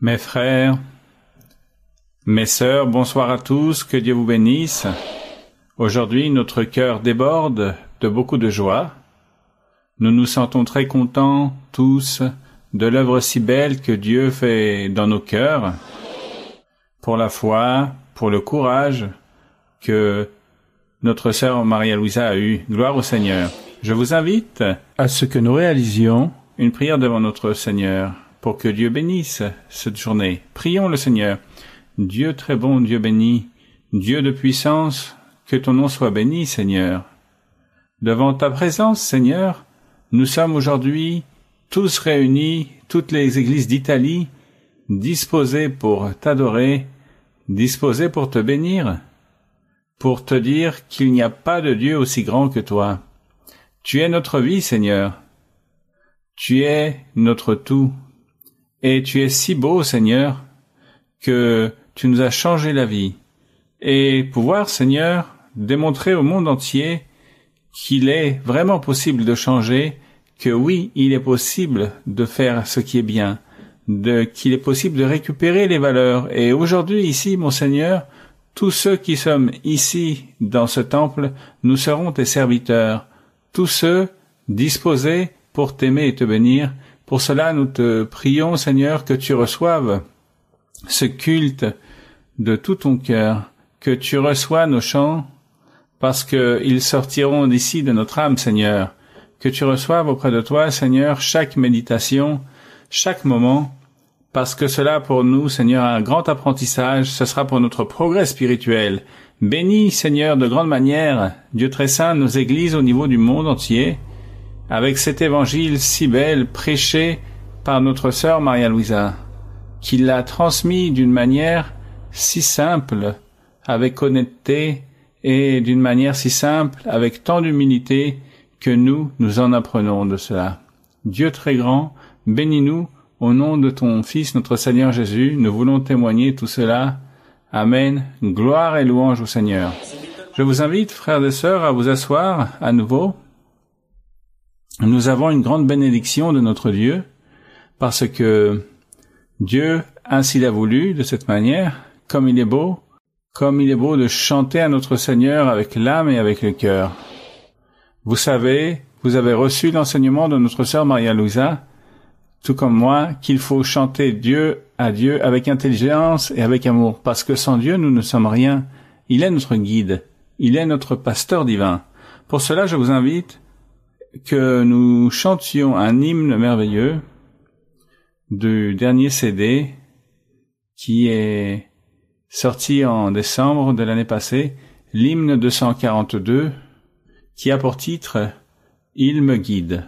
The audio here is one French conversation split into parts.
Mes frères, mes sœurs, bonsoir à tous, que Dieu vous bénisse. Aujourd'hui, notre cœur déborde de beaucoup de joie. Nous nous sentons très contents tous de l'œuvre si belle que Dieu fait dans nos cœurs, pour la foi, pour le courage que notre sœur Maria-Louisa a eue. Gloire au Seigneur. Je vous invite à ce que nous réalisions une prière devant notre Seigneur pour que Dieu bénisse cette journée. Prions le Seigneur. Dieu très bon, Dieu béni, Dieu de puissance, que ton nom soit béni, Seigneur. Devant ta présence, Seigneur, nous sommes aujourd'hui tous réunis, toutes les églises d'Italie, disposées pour t'adorer, disposées pour te bénir, pour te dire qu'il n'y a pas de Dieu aussi grand que toi. Tu es notre vie, Seigneur. Tu es notre tout. Et tu es si beau, Seigneur, que tu nous as changé la vie. Et pouvoir, Seigneur, démontrer au monde entier qu'il est vraiment possible de changer, que oui, il est possible de faire ce qui est bien, de qu'il est possible de récupérer les valeurs. Et aujourd'hui, ici, mon Seigneur, tous ceux qui sommes ici dans ce temple, nous serons tes serviteurs, tous ceux disposés pour t'aimer et te bénir, pour cela, nous te prions, Seigneur, que tu reçoives ce culte de tout ton cœur, que tu reçois nos chants, parce qu'ils sortiront d'ici de notre âme, Seigneur, que tu reçoives auprès de toi, Seigneur, chaque méditation, chaque moment, parce que cela pour nous, Seigneur, un grand apprentissage, ce sera pour notre progrès spirituel. Bénis, Seigneur, de grande manière, Dieu très saint, nos églises au niveau du monde entier, avec cet évangile si bel prêché par notre sœur Maria Louisa, qui l'a transmis d'une manière si simple, avec honnêteté, et d'une manière si simple, avec tant d'humilité, que nous, nous en apprenons de cela. Dieu très grand, bénis-nous, au nom de ton Fils, notre Seigneur Jésus, nous voulons témoigner tout cela. Amen. Gloire et louange au Seigneur. Je vous invite, frères et sœurs, à vous asseoir à nouveau nous avons une grande bénédiction de notre Dieu, parce que Dieu, ainsi l'a voulu, de cette manière, comme il est beau, comme il est beau de chanter à notre Seigneur avec l'âme et avec le cœur. Vous savez, vous avez reçu l'enseignement de notre sœur Maria Louisa, tout comme moi, qu'il faut chanter Dieu à Dieu avec intelligence et avec amour, parce que sans Dieu nous ne sommes rien. Il est notre guide, il est notre pasteur divin. Pour cela, je vous invite que nous chantions un hymne merveilleux du dernier CD qui est sorti en décembre de l'année passée, l'hymne 242, qui a pour titre Il me guide.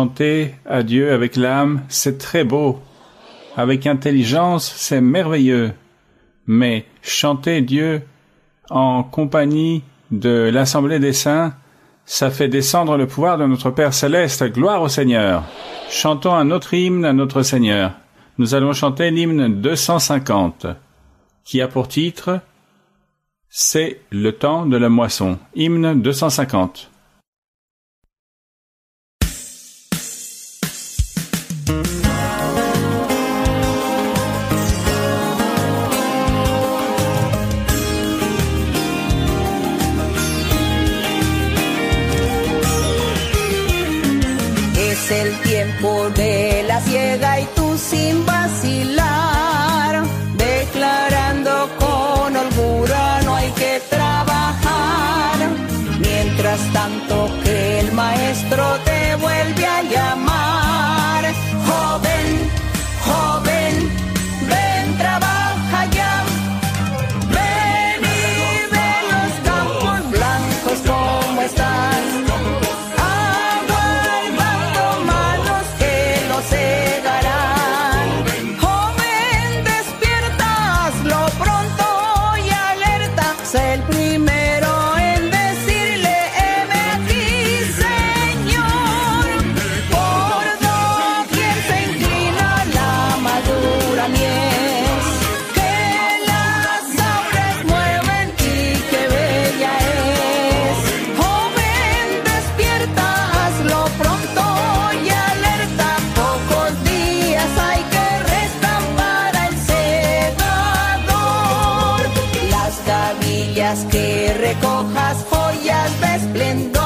chanter à Dieu avec l'âme, c'est très beau. Avec intelligence, c'est merveilleux. Mais chanter Dieu en compagnie de l'Assemblée des Saints, ça fait descendre le pouvoir de notre Père céleste. Gloire au Seigneur. Chantons un autre hymne à notre Seigneur. Nous allons chanter l'hymne 250, qui a pour titre C'est le temps de la moisson. Hymne 250. Es el tiempo de la ciega y tú sin vacilar, declarando con holgura no hay que trabajar. Mientras tanto que el maestro te recojas joyas de esplendor.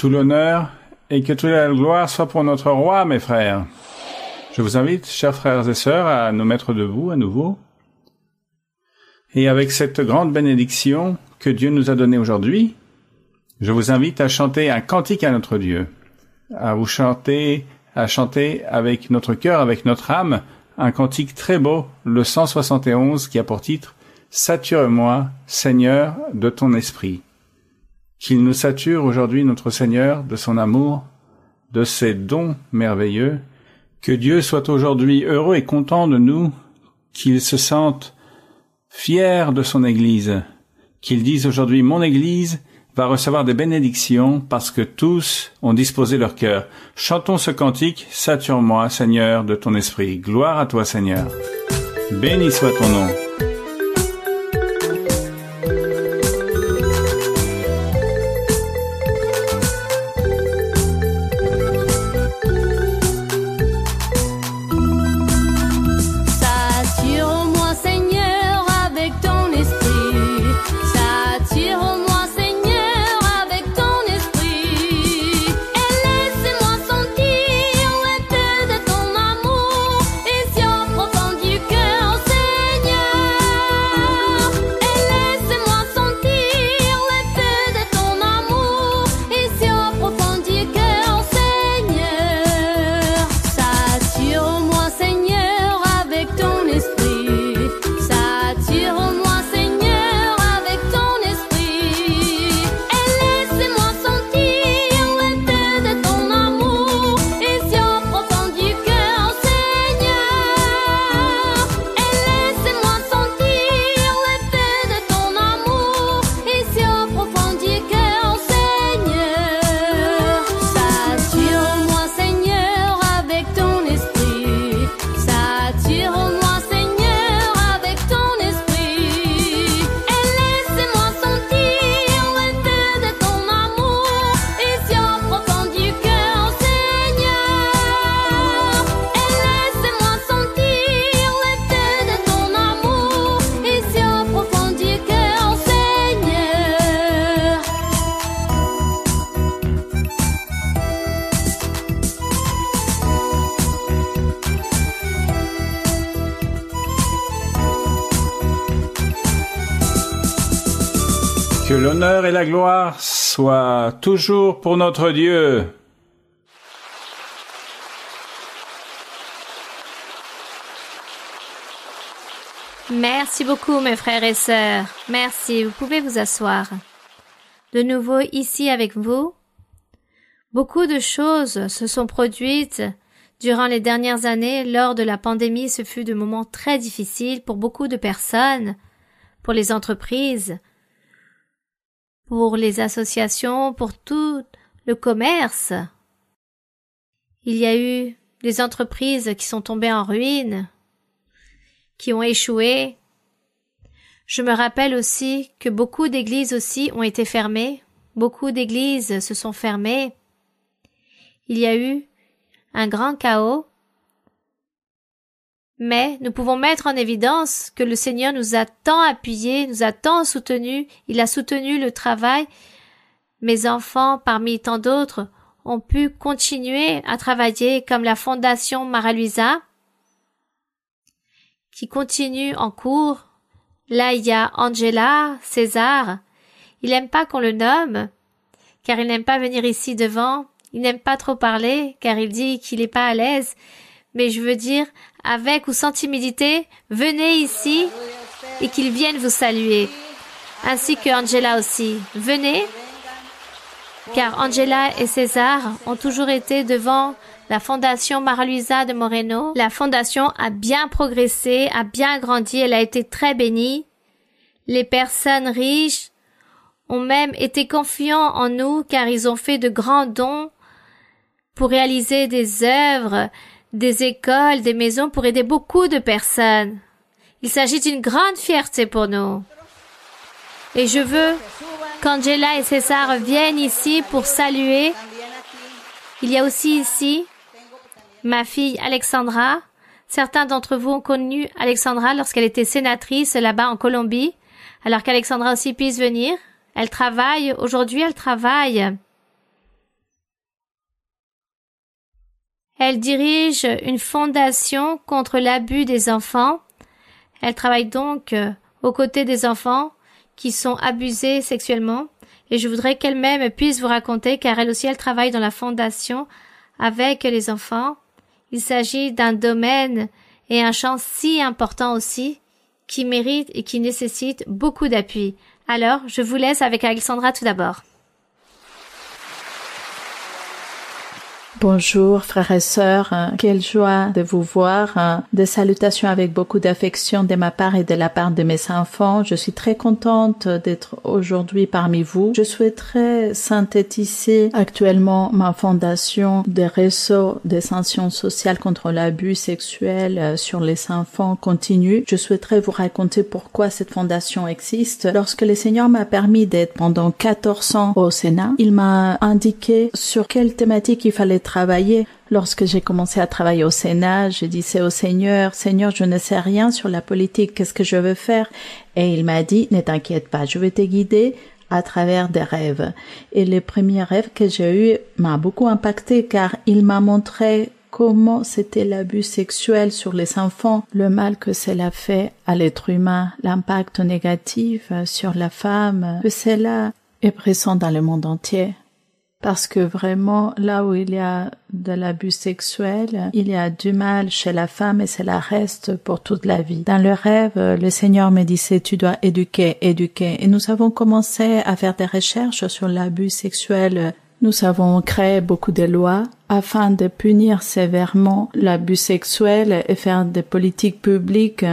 tout l'honneur et que toute la gloire soit pour notre roi, mes frères. Je vous invite, chers frères et sœurs, à nous mettre debout à nouveau. Et avec cette grande bénédiction que Dieu nous a donnée aujourd'hui, je vous invite à chanter un cantique à notre Dieu, à vous chanter, à chanter avec notre cœur, avec notre âme, un cantique très beau, le 171, qui a pour titre Sature-moi, Seigneur, de ton esprit qu'il nous sature aujourd'hui notre Seigneur de son amour, de ses dons merveilleux, que Dieu soit aujourd'hui heureux et content de nous, qu'il se sente fier de son Église, qu'il dise aujourd'hui mon Église va recevoir des bénédictions parce que tous ont disposé leur cœur. Chantons ce cantique, sature-moi Seigneur de ton esprit, gloire à toi Seigneur. Béni soit ton nom. toujours pour notre Dieu. Merci beaucoup, mes frères et sœurs. Merci, vous pouvez vous asseoir. De nouveau ici avec vous. Beaucoup de choses se sont produites durant les dernières années lors de la pandémie. Ce fut de moments très difficiles pour beaucoup de personnes, pour les entreprises, pour les associations, pour tout le commerce. Il y a eu des entreprises qui sont tombées en ruine, qui ont échoué. Je me rappelle aussi que beaucoup d'églises aussi ont été fermées, beaucoup d'églises se sont fermées. Il y a eu un grand chaos mais nous pouvons mettre en évidence que le Seigneur nous a tant appuyés, nous a tant soutenus, il a soutenu le travail. Mes enfants, parmi tant d'autres, ont pu continuer à travailler comme la Fondation Maraluisa, qui continue en cours. Là, il y a Angela, César. Il n'aime pas qu'on le nomme, car il n'aime pas venir ici devant. Il n'aime pas trop parler, car il dit qu'il n'est pas à l'aise mais je veux dire avec ou sans timidité, venez ici et qu'ils viennent vous saluer. Ainsi que Angela aussi. Venez, car Angela et César ont toujours été devant la fondation Marluisa de Moreno. La fondation a bien progressé, a bien grandi, elle a été très bénie. Les personnes riches ont même été confiants en nous car ils ont fait de grands dons pour réaliser des œuvres des écoles, des maisons pour aider beaucoup de personnes. Il s'agit d'une grande fierté pour nous. Et je veux qu'Angela et César viennent ici pour saluer. Il y a aussi ici ma fille Alexandra. Certains d'entre vous ont connu Alexandra lorsqu'elle était sénatrice là-bas en Colombie, alors qu'Alexandra aussi puisse venir. Elle travaille, aujourd'hui elle travaille Elle dirige une fondation contre l'abus des enfants. Elle travaille donc euh, aux côtés des enfants qui sont abusés sexuellement et je voudrais qu'elle-même puisse vous raconter car elle aussi elle travaille dans la fondation avec les enfants. Il s'agit d'un domaine et un champ si important aussi qui mérite et qui nécessite beaucoup d'appui. Alors, je vous laisse avec Alexandra tout d'abord. Bonjour frères et sœurs, hein. quelle joie de vous voir, hein. des salutations avec beaucoup d'affection de ma part et de la part de mes enfants. Je suis très contente d'être aujourd'hui parmi vous. Je souhaiterais synthétiser actuellement ma fondation des réseaux des sanctions sociales contre l'abus sexuel euh, sur les enfants continue. Je souhaiterais vous raconter pourquoi cette fondation existe. Lorsque le Seigneur m'a permis d'être pendant 14 ans au Sénat, il m'a indiqué sur quelle thématique il fallait Lorsque j'ai commencé à travailler au Sénat, je disais au Seigneur, Seigneur, je ne sais rien sur la politique, qu'est-ce que je veux faire? Et il m'a dit, ne t'inquiète pas, je vais te guider à travers des rêves. Et le premier rêve que j'ai eu m'a beaucoup impacté car il m'a montré comment c'était l'abus sexuel sur les enfants, le mal que cela fait à l'être humain, l'impact négatif sur la femme, que cela est présent dans le monde entier parce que vraiment là où il y a de l'abus sexuel, il y a du mal chez la femme et cela reste pour toute la vie. Dans le rêve, le Seigneur me disait tu dois éduquer, éduquer et nous avons commencé à faire des recherches sur l'abus sexuel. Nous avons créé beaucoup de lois afin de punir sévèrement l'abus sexuel et faire des politiques publiques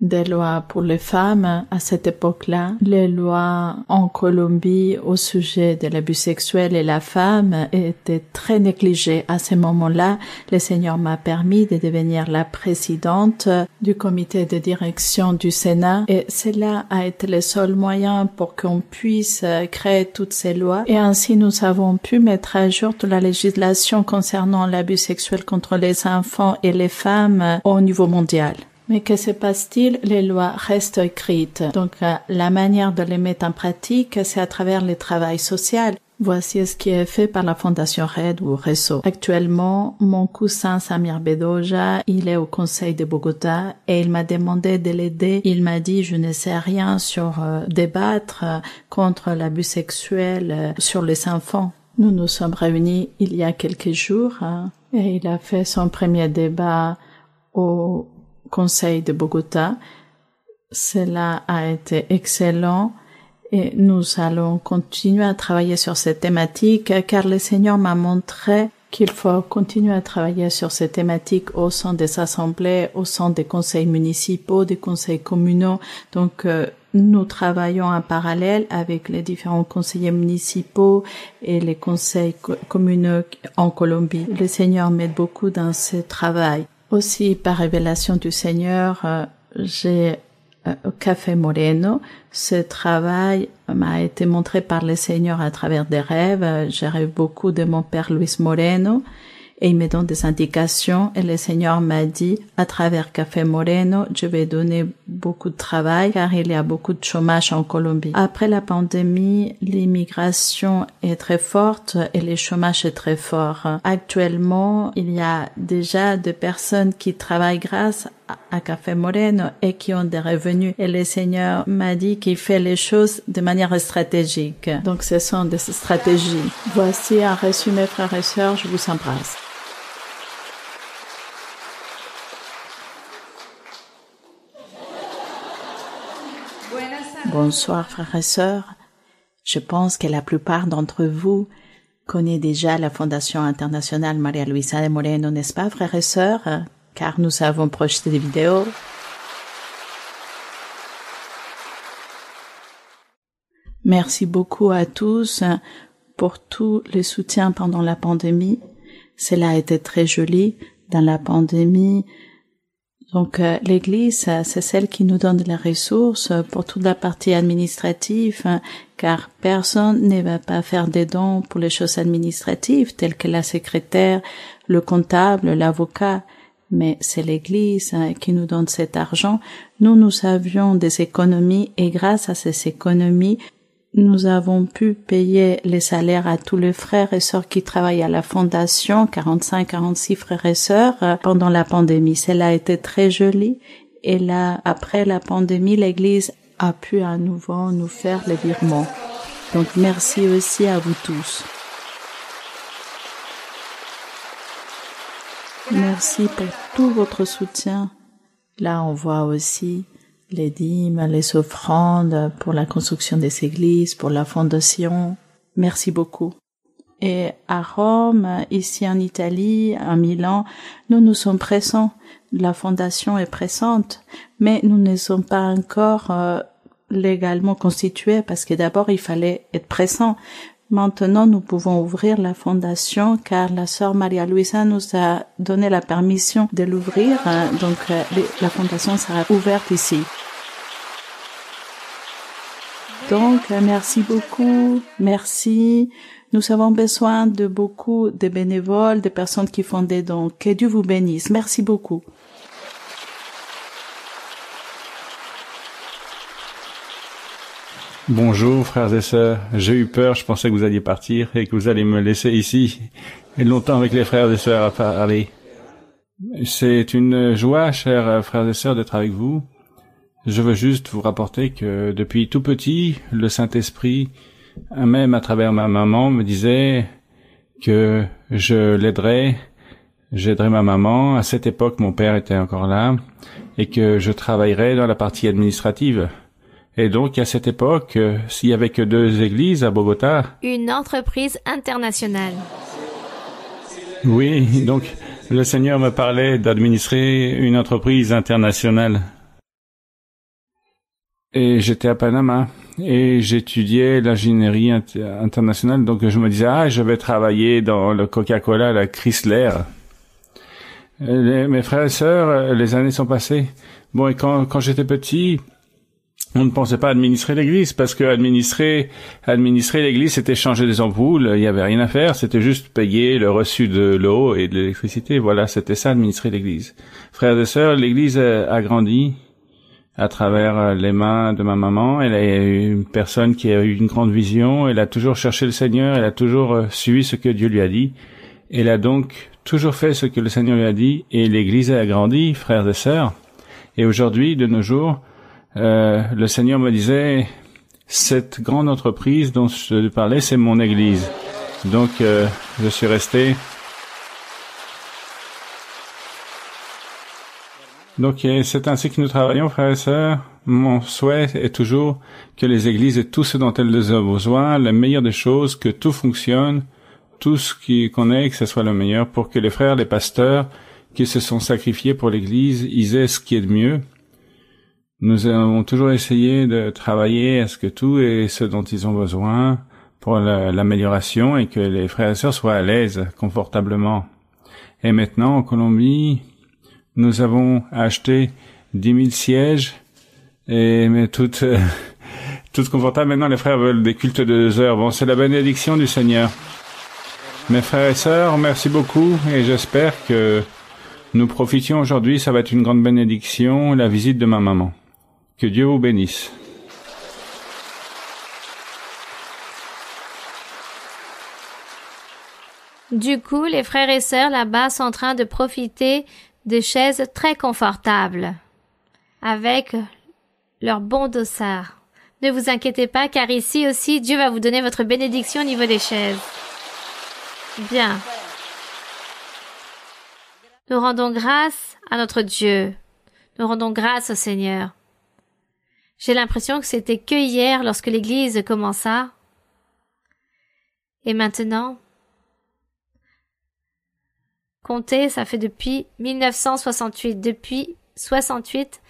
des lois pour les femmes à cette époque-là, les lois en Colombie au sujet de l'abus sexuel et la femme étaient très négligées. À ce moment-là, le Seigneur m'a permis de devenir la présidente du comité de direction du Sénat et cela a été le seul moyen pour qu'on puisse créer toutes ces lois et ainsi nous avons pu mettre à jour toute la législation concernant l'abus sexuel contre les enfants et les femmes au niveau mondial. Mais que se passe-t-il Les lois restent écrites. Donc euh, la manière de les mettre en pratique, c'est à travers le travail social. Voici ce qui est fait par la Fondation Red ou Réseau. Actuellement, mon cousin Samir Bedoja, il est au Conseil de Bogota et il m'a demandé de l'aider. Il m'a dit, je ne sais rien sur euh, débattre euh, contre l'abus sexuel sur les enfants. Nous nous sommes réunis il y a quelques jours hein, et il a fait son premier débat au Conseil de Bogota. Cela a été excellent et nous allons continuer à travailler sur cette thématique car le Seigneur m'a montré qu'il faut continuer à travailler sur ces thématiques au sein des assemblées, au sein des conseils municipaux, des conseils communaux. Donc, euh, nous travaillons en parallèle avec les différents conseillers municipaux et les conseils communaux en Colombie. Le Seigneur m'aide beaucoup dans ce travail. Aussi, par révélation du Seigneur, euh, j'ai euh, Café Moreno, ce travail m'a été montré par le Seigneur à travers des rêves. Euh, j'ai rêvé beaucoup de mon père Luis Moreno et il me donne des indications et le Seigneur m'a dit à travers Café Moreno, je vais donner beaucoup de travail car il y a beaucoup de chômage en Colombie. Après la pandémie, l'immigration est très forte et le chômage est très fort. Actuellement, il y a déjà des personnes qui travaillent grâce à Café Moreno et qui ont des revenus. Et le Seigneur m'a dit qu'il fait les choses de manière stratégique. Donc ce sont des stratégies. Voici un résumé, frères et sœurs, je vous embrasse. Bonsoir frères et sœurs. Je pense que la plupart d'entre vous connaît déjà la Fondation internationale Maria Luisa de Moreno, n'est-ce pas, frères et sœurs, car nous avons projeté des vidéos. Merci beaucoup à tous pour tout le soutien pendant la pandémie. Cela a été très joli. Dans la pandémie, donc euh, l'Église, euh, c'est celle qui nous donne les ressources pour toute la partie administrative, hein, car personne ne va pas faire des dons pour les choses administratives telles que la secrétaire, le comptable, l'avocat. Mais c'est l'Église hein, qui nous donne cet argent. Nous, nous avions des économies et grâce à ces économies, nous avons pu payer les salaires à tous les frères et sœurs qui travaillent à la fondation, 45, 46 frères et sœurs euh, pendant la pandémie. Cela a été très joli. Et là, après la pandémie, l'Église a pu à nouveau nous faire les virements. Donc merci aussi à vous tous. Merci pour tout votre soutien. Là, on voit aussi les dîmes, les offrandes pour la construction des églises, pour la fondation. Merci beaucoup. Et à Rome, ici en Italie, à Milan, nous nous sommes pressants. La fondation est présente, mais nous ne sommes pas encore euh, légalement constitués parce que d'abord il fallait être présent. Maintenant, nous pouvons ouvrir la fondation car la sœur Maria Luisa nous a donné la permission de l'ouvrir. Donc, euh, la fondation sera ouverte ici. Donc, euh, merci beaucoup. Merci. Nous avons besoin de beaucoup de bénévoles, de personnes qui font des dons. Que Dieu vous bénisse. Merci beaucoup. Bonjour frères et sœurs, j'ai eu peur, je pensais que vous alliez partir et que vous allez me laisser ici et longtemps avec les frères et sœurs à parler. C'est une joie, chers frères et sœurs, d'être avec vous. Je veux juste vous rapporter que depuis tout petit, le Saint-Esprit, même à travers ma maman, me disait que je l'aiderais, j'aiderais ma maman. À cette époque, mon père était encore là et que je travaillerais dans la partie administrative. Et donc, à cette époque, euh, s'il y avait que deux églises à Bogota... Une entreprise internationale. Oui, donc le Seigneur me parlait d'administrer une entreprise internationale. Et j'étais à Panama et j'étudiais l'ingénierie internationale, donc je me disais, ah, je vais travailler dans le Coca-Cola, la Chrysler. Euh, mes frères et sœurs, euh, les années sont passées. Bon, et quand j'étais petit, on ne pensait pas administrer l'église parce que administrer administrer l'église c'était changer des ampoules, il n'y avait rien à faire, c'était juste payer le reçu de l'eau et de l'électricité, voilà, c'était ça administrer l'église. Frères et sœurs, l'église a grandi à travers les mains de ma maman, elle est une personne qui a eu une grande vision, elle a toujours cherché le Seigneur, elle a toujours euh, suivi ce que Dieu lui a dit. Elle a donc toujours fait ce que le Seigneur lui a dit et l'église a grandi, frères et sœurs. Et aujourd'hui, de nos jours, euh, le Seigneur me disait, cette grande entreprise dont je parlais, c'est mon Église. Donc, euh, je suis resté. Donc, euh, c'est ainsi que nous travaillons, frères et sœurs. Mon souhait est toujours que les églises et tout ce dont elles ont besoin, la meilleure des choses, que tout fonctionne, tout ce qu'on ait, que ce soit le meilleur, pour que les frères, les pasteurs qui se sont sacrifiés pour l'église, ils aient ce qui est de mieux, nous avons toujours essayé de travailler à ce que tout est ce dont ils ont besoin pour l'amélioration et que les frères et sœurs soient à l'aise, confortablement. Et maintenant, en Colombie, nous avons acheté 10 000 sièges et mais toutes toutes confortables. Maintenant, les frères veulent des cultes de deux heures. Bon, c'est la bénédiction du Seigneur. Mes frères et sœurs, merci beaucoup et j'espère que nous profitions aujourd'hui. Ça va être une grande bénédiction, la visite de ma maman. Que Dieu vous bénisse. Du coup, les frères et sœurs là-bas sont en train de profiter des chaises très confortables avec leur bon dossard. Ne vous inquiétez pas car ici aussi Dieu va vous donner votre bénédiction au niveau des chaises. Bien. Nous rendons grâce à notre Dieu. Nous rendons grâce au Seigneur. J'ai l'impression que c'était que hier lorsque l'église commença. Et maintenant? Comptez, ça fait depuis 1968. Depuis 68,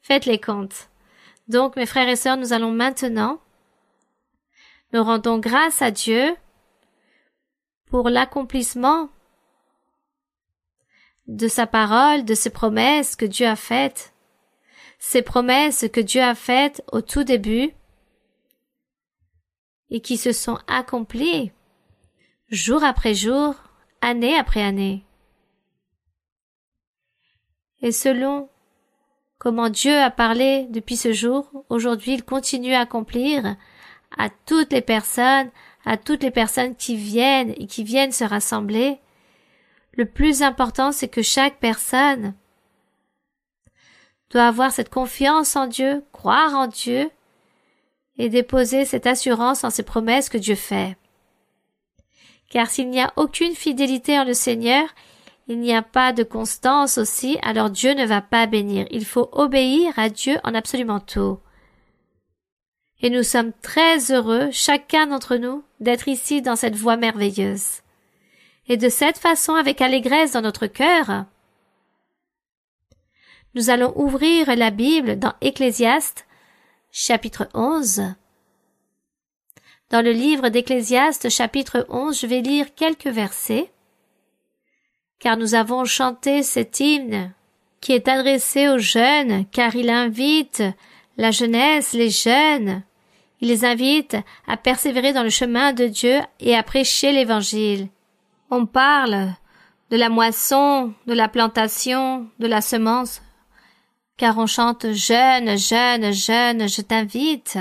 faites les comptes. Donc, mes frères et sœurs, nous allons maintenant nous rendons grâce à Dieu pour l'accomplissement de sa parole, de ses promesses que Dieu a faites ces promesses que Dieu a faites au tout début et qui se sont accomplies jour après jour, année après année. Et selon comment Dieu a parlé depuis ce jour, aujourd'hui il continue à accomplir à toutes les personnes, à toutes les personnes qui viennent et qui viennent se rassembler. Le plus important, c'est que chaque personne avoir cette confiance en Dieu, croire en Dieu, et déposer cette assurance en ses promesses que Dieu fait. Car s'il n'y a aucune fidélité en le Seigneur, il n'y a pas de constance aussi, alors Dieu ne va pas bénir. Il faut obéir à Dieu en absolument tout. Et nous sommes très heureux, chacun d'entre nous, d'être ici dans cette voie merveilleuse. Et de cette façon, avec allégresse dans notre cœur, nous allons ouvrir la Bible dans Ecclésiaste, chapitre 11. Dans le livre d'Ecclésiaste, chapitre 11, je vais lire quelques versets, car nous avons chanté cet hymne qui est adressé aux jeunes, car il invite la jeunesse, les jeunes, il les invite à persévérer dans le chemin de Dieu et à prêcher l'Évangile. On parle de la moisson, de la plantation, de la semence car on chante jeune, jeune, jeune, je t'invite.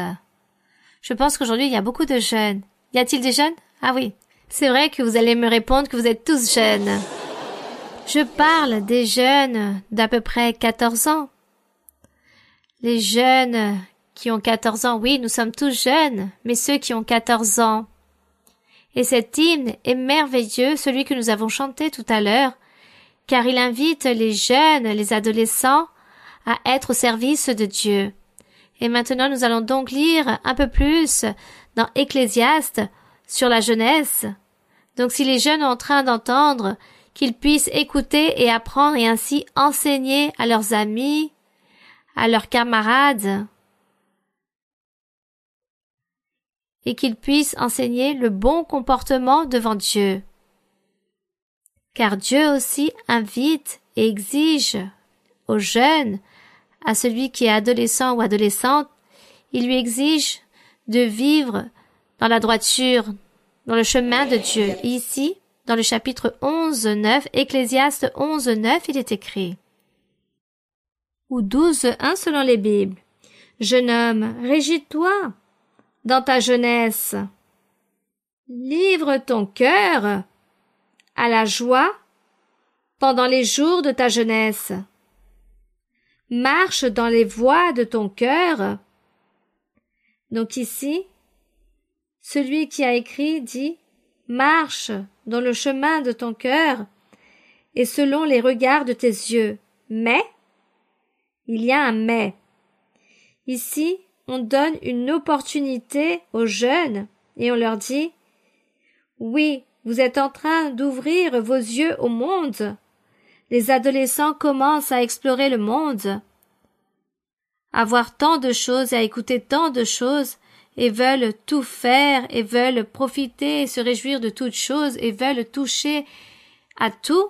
Je pense qu'aujourd'hui il y a beaucoup de jeunes. Y a-t-il des jeunes Ah oui, c'est vrai que vous allez me répondre que vous êtes tous jeunes. Je parle des jeunes d'à peu près 14 ans. Les jeunes qui ont 14 ans, oui, nous sommes tous jeunes, mais ceux qui ont 14 ans. Et cet hymne est merveilleux, celui que nous avons chanté tout à l'heure, car il invite les jeunes, les adolescents, à être au service de Dieu. Et maintenant nous allons donc lire un peu plus dans Ecclésiaste sur la jeunesse. Donc si les jeunes sont en train d'entendre, qu'ils puissent écouter et apprendre et ainsi enseigner à leurs amis, à leurs camarades, et qu'ils puissent enseigner le bon comportement devant Dieu. Car Dieu aussi invite et exige aux jeunes à celui qui est adolescent ou adolescente, il lui exige de vivre dans la droiture, dans le chemin de Dieu. ici, dans le chapitre 11, 9, Ecclésiaste 11, 9, il est écrit. Ou 12, 1 selon les Bibles. Jeune homme, régis-toi dans ta jeunesse. Livre ton cœur à la joie pendant les jours de ta jeunesse marche dans les voies de ton cœur. Donc ici, celui qui a écrit dit marche dans le chemin de ton cœur et selon les regards de tes yeux. Mais il y a un mais. Ici, on donne une opportunité aux jeunes et on leur dit Oui, vous êtes en train d'ouvrir vos yeux au monde les adolescents commencent à explorer le monde, à voir tant de choses à écouter tant de choses, et veulent tout faire, et veulent profiter et se réjouir de toutes choses, et veulent toucher à tout.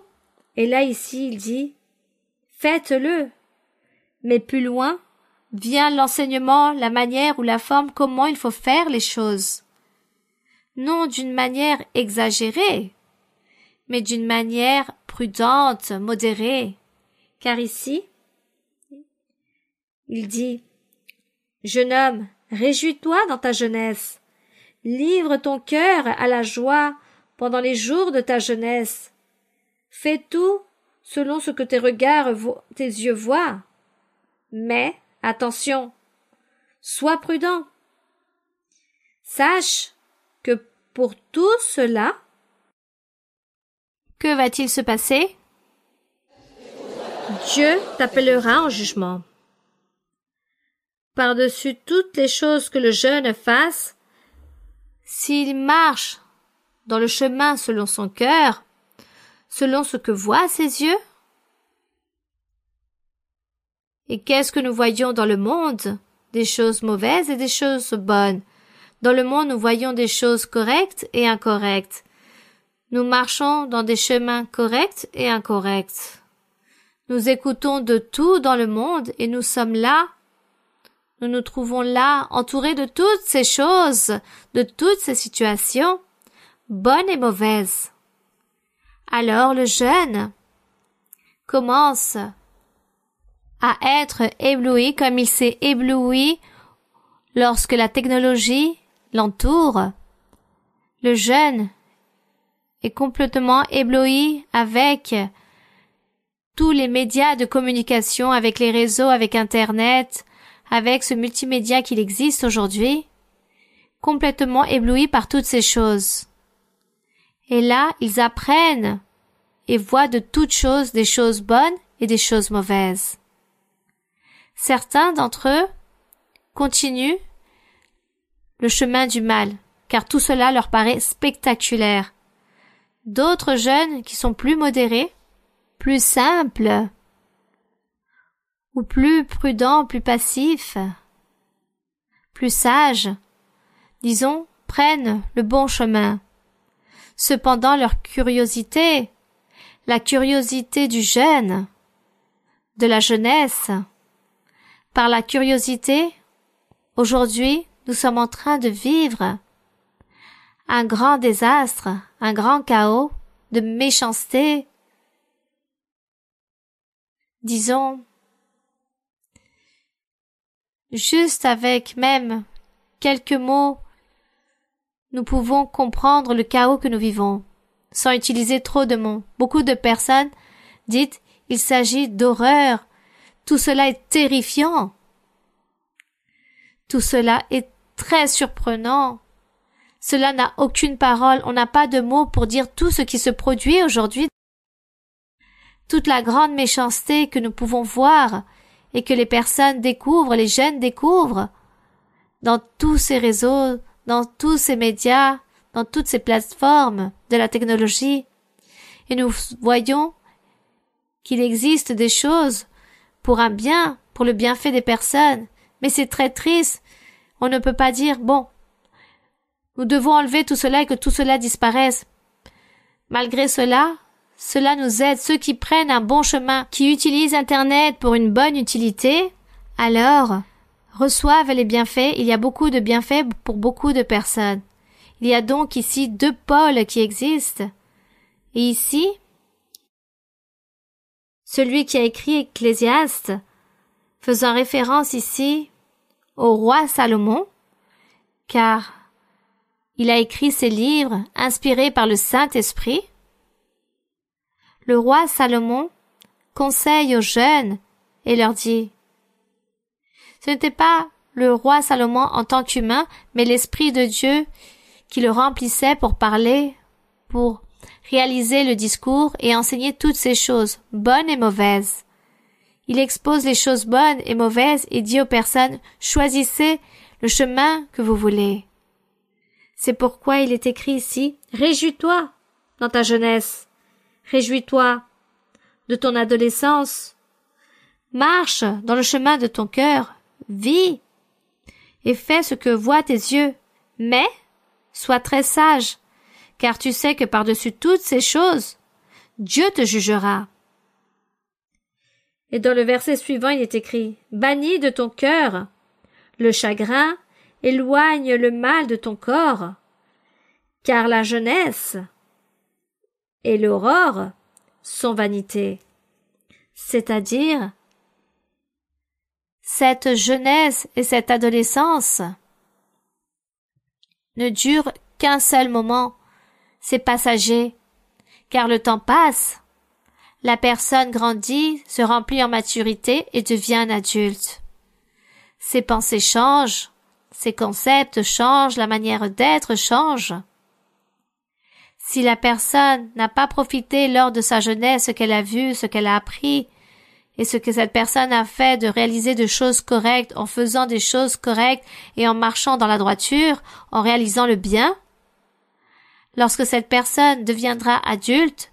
Et là ici il dit Faites-le. Mais plus loin vient l'enseignement, la manière ou la forme comment il faut faire les choses. Non d'une manière exagérée, mais d'une manière prudente, modérée. Car ici, il dit, Jeune homme, réjouis-toi dans ta jeunesse. Livre ton cœur à la joie pendant les jours de ta jeunesse. Fais tout selon ce que tes regards, tes yeux voient. Mais, attention, sois prudent. Sache que pour tout cela, que va-t-il se passer Dieu t'appellera en jugement. Par-dessus toutes les choses que le jeune fasse, s'il marche dans le chemin selon son cœur, selon ce que voient ses yeux Et qu'est-ce que nous voyons dans le monde Des choses mauvaises et des choses bonnes. Dans le monde, nous voyons des choses correctes et incorrectes. Nous marchons dans des chemins corrects et incorrects. Nous écoutons de tout dans le monde et nous sommes là. Nous nous trouvons là, entourés de toutes ces choses, de toutes ces situations, bonnes et mauvaises. Alors le jeune commence à être ébloui comme il s'est ébloui lorsque la technologie l'entoure. Le jeune complètement ébloui avec tous les médias de communication, avec les réseaux, avec Internet, avec ce multimédia qu'il existe aujourd'hui, complètement ébloui par toutes ces choses. Et là, ils apprennent et voient de toutes choses des choses bonnes et des choses mauvaises. Certains d'entre eux continuent le chemin du mal, car tout cela leur paraît spectaculaire, d'autres jeunes qui sont plus modérés, plus simples, ou plus prudents, plus passifs, plus sages, disons, prennent le bon chemin. Cependant leur curiosité, la curiosité du jeune, de la jeunesse, par la curiosité, aujourd'hui nous sommes en train de vivre un grand désastre, un grand chaos, de méchanceté. Disons, juste avec même quelques mots, nous pouvons comprendre le chaos que nous vivons, sans utiliser trop de mots. Beaucoup de personnes dites il s'agit d'horreur, tout cela est terrifiant, tout cela est très surprenant, cela n'a aucune parole, on n'a pas de mots pour dire tout ce qui se produit aujourd'hui. Toute la grande méchanceté que nous pouvons voir et que les personnes découvrent, les jeunes découvrent, dans tous ces réseaux, dans tous ces médias, dans toutes ces plateformes de la technologie. Et nous voyons qu'il existe des choses pour un bien, pour le bienfait des personnes. Mais c'est très triste. On ne peut pas dire, bon, nous devons enlever tout cela et que tout cela disparaisse. Malgré cela, cela nous aide ceux qui prennent un bon chemin, qui utilisent Internet pour une bonne utilité, alors reçoivent les bienfaits. Il y a beaucoup de bienfaits pour beaucoup de personnes. Il y a donc ici deux pôles qui existent. Et ici, celui qui a écrit Ecclésiaste, faisant référence ici au roi Salomon, car il a écrit ses livres inspirés par le Saint-Esprit. Le roi Salomon conseille aux jeunes et leur dit Ce n'était pas le roi Salomon en tant qu'humain, mais l'Esprit de Dieu qui le remplissait pour parler, pour réaliser le discours et enseigner toutes ces choses, bonnes et mauvaises. Il expose les choses bonnes et mauvaises et dit aux personnes Choisissez le chemin que vous voulez. C'est pourquoi il est écrit ici Réjouis-toi dans ta jeunesse, réjouis-toi de ton adolescence, marche dans le chemin de ton cœur, vis et fais ce que voient tes yeux, mais sois très sage, car tu sais que par-dessus toutes ces choses, Dieu te jugera. Et dans le verset suivant, il est écrit Bannis de ton cœur le chagrin, éloigne le mal de ton corps, car la jeunesse et l'aurore sont vanité, c'est-à-dire cette jeunesse et cette adolescence ne durent qu'un seul moment, c'est passager, car le temps passe, la personne grandit, se remplit en maturité et devient un adulte. Ses pensées changent, ces concepts changent, la manière d'être change. Si la personne n'a pas profité lors de sa jeunesse ce qu'elle a vu, ce qu'elle a appris, et ce que cette personne a fait de réaliser de choses correctes en faisant des choses correctes et en marchant dans la droiture, en réalisant le bien, lorsque cette personne deviendra adulte,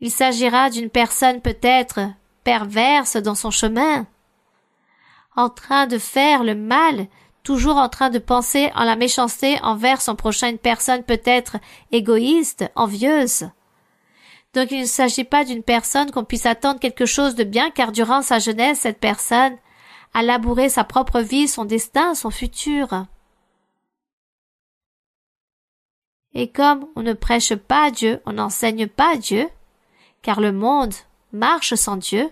il s'agira d'une personne peut-être perverse dans son chemin, en train de faire le mal toujours en train de penser en la méchanceté envers son prochain, une personne peut-être égoïste, envieuse. Donc il ne s'agit pas d'une personne qu'on puisse attendre quelque chose de bien car durant sa jeunesse, cette personne a labouré sa propre vie, son destin, son futur. Et comme on ne prêche pas Dieu, on n'enseigne pas Dieu, car le monde marche sans Dieu,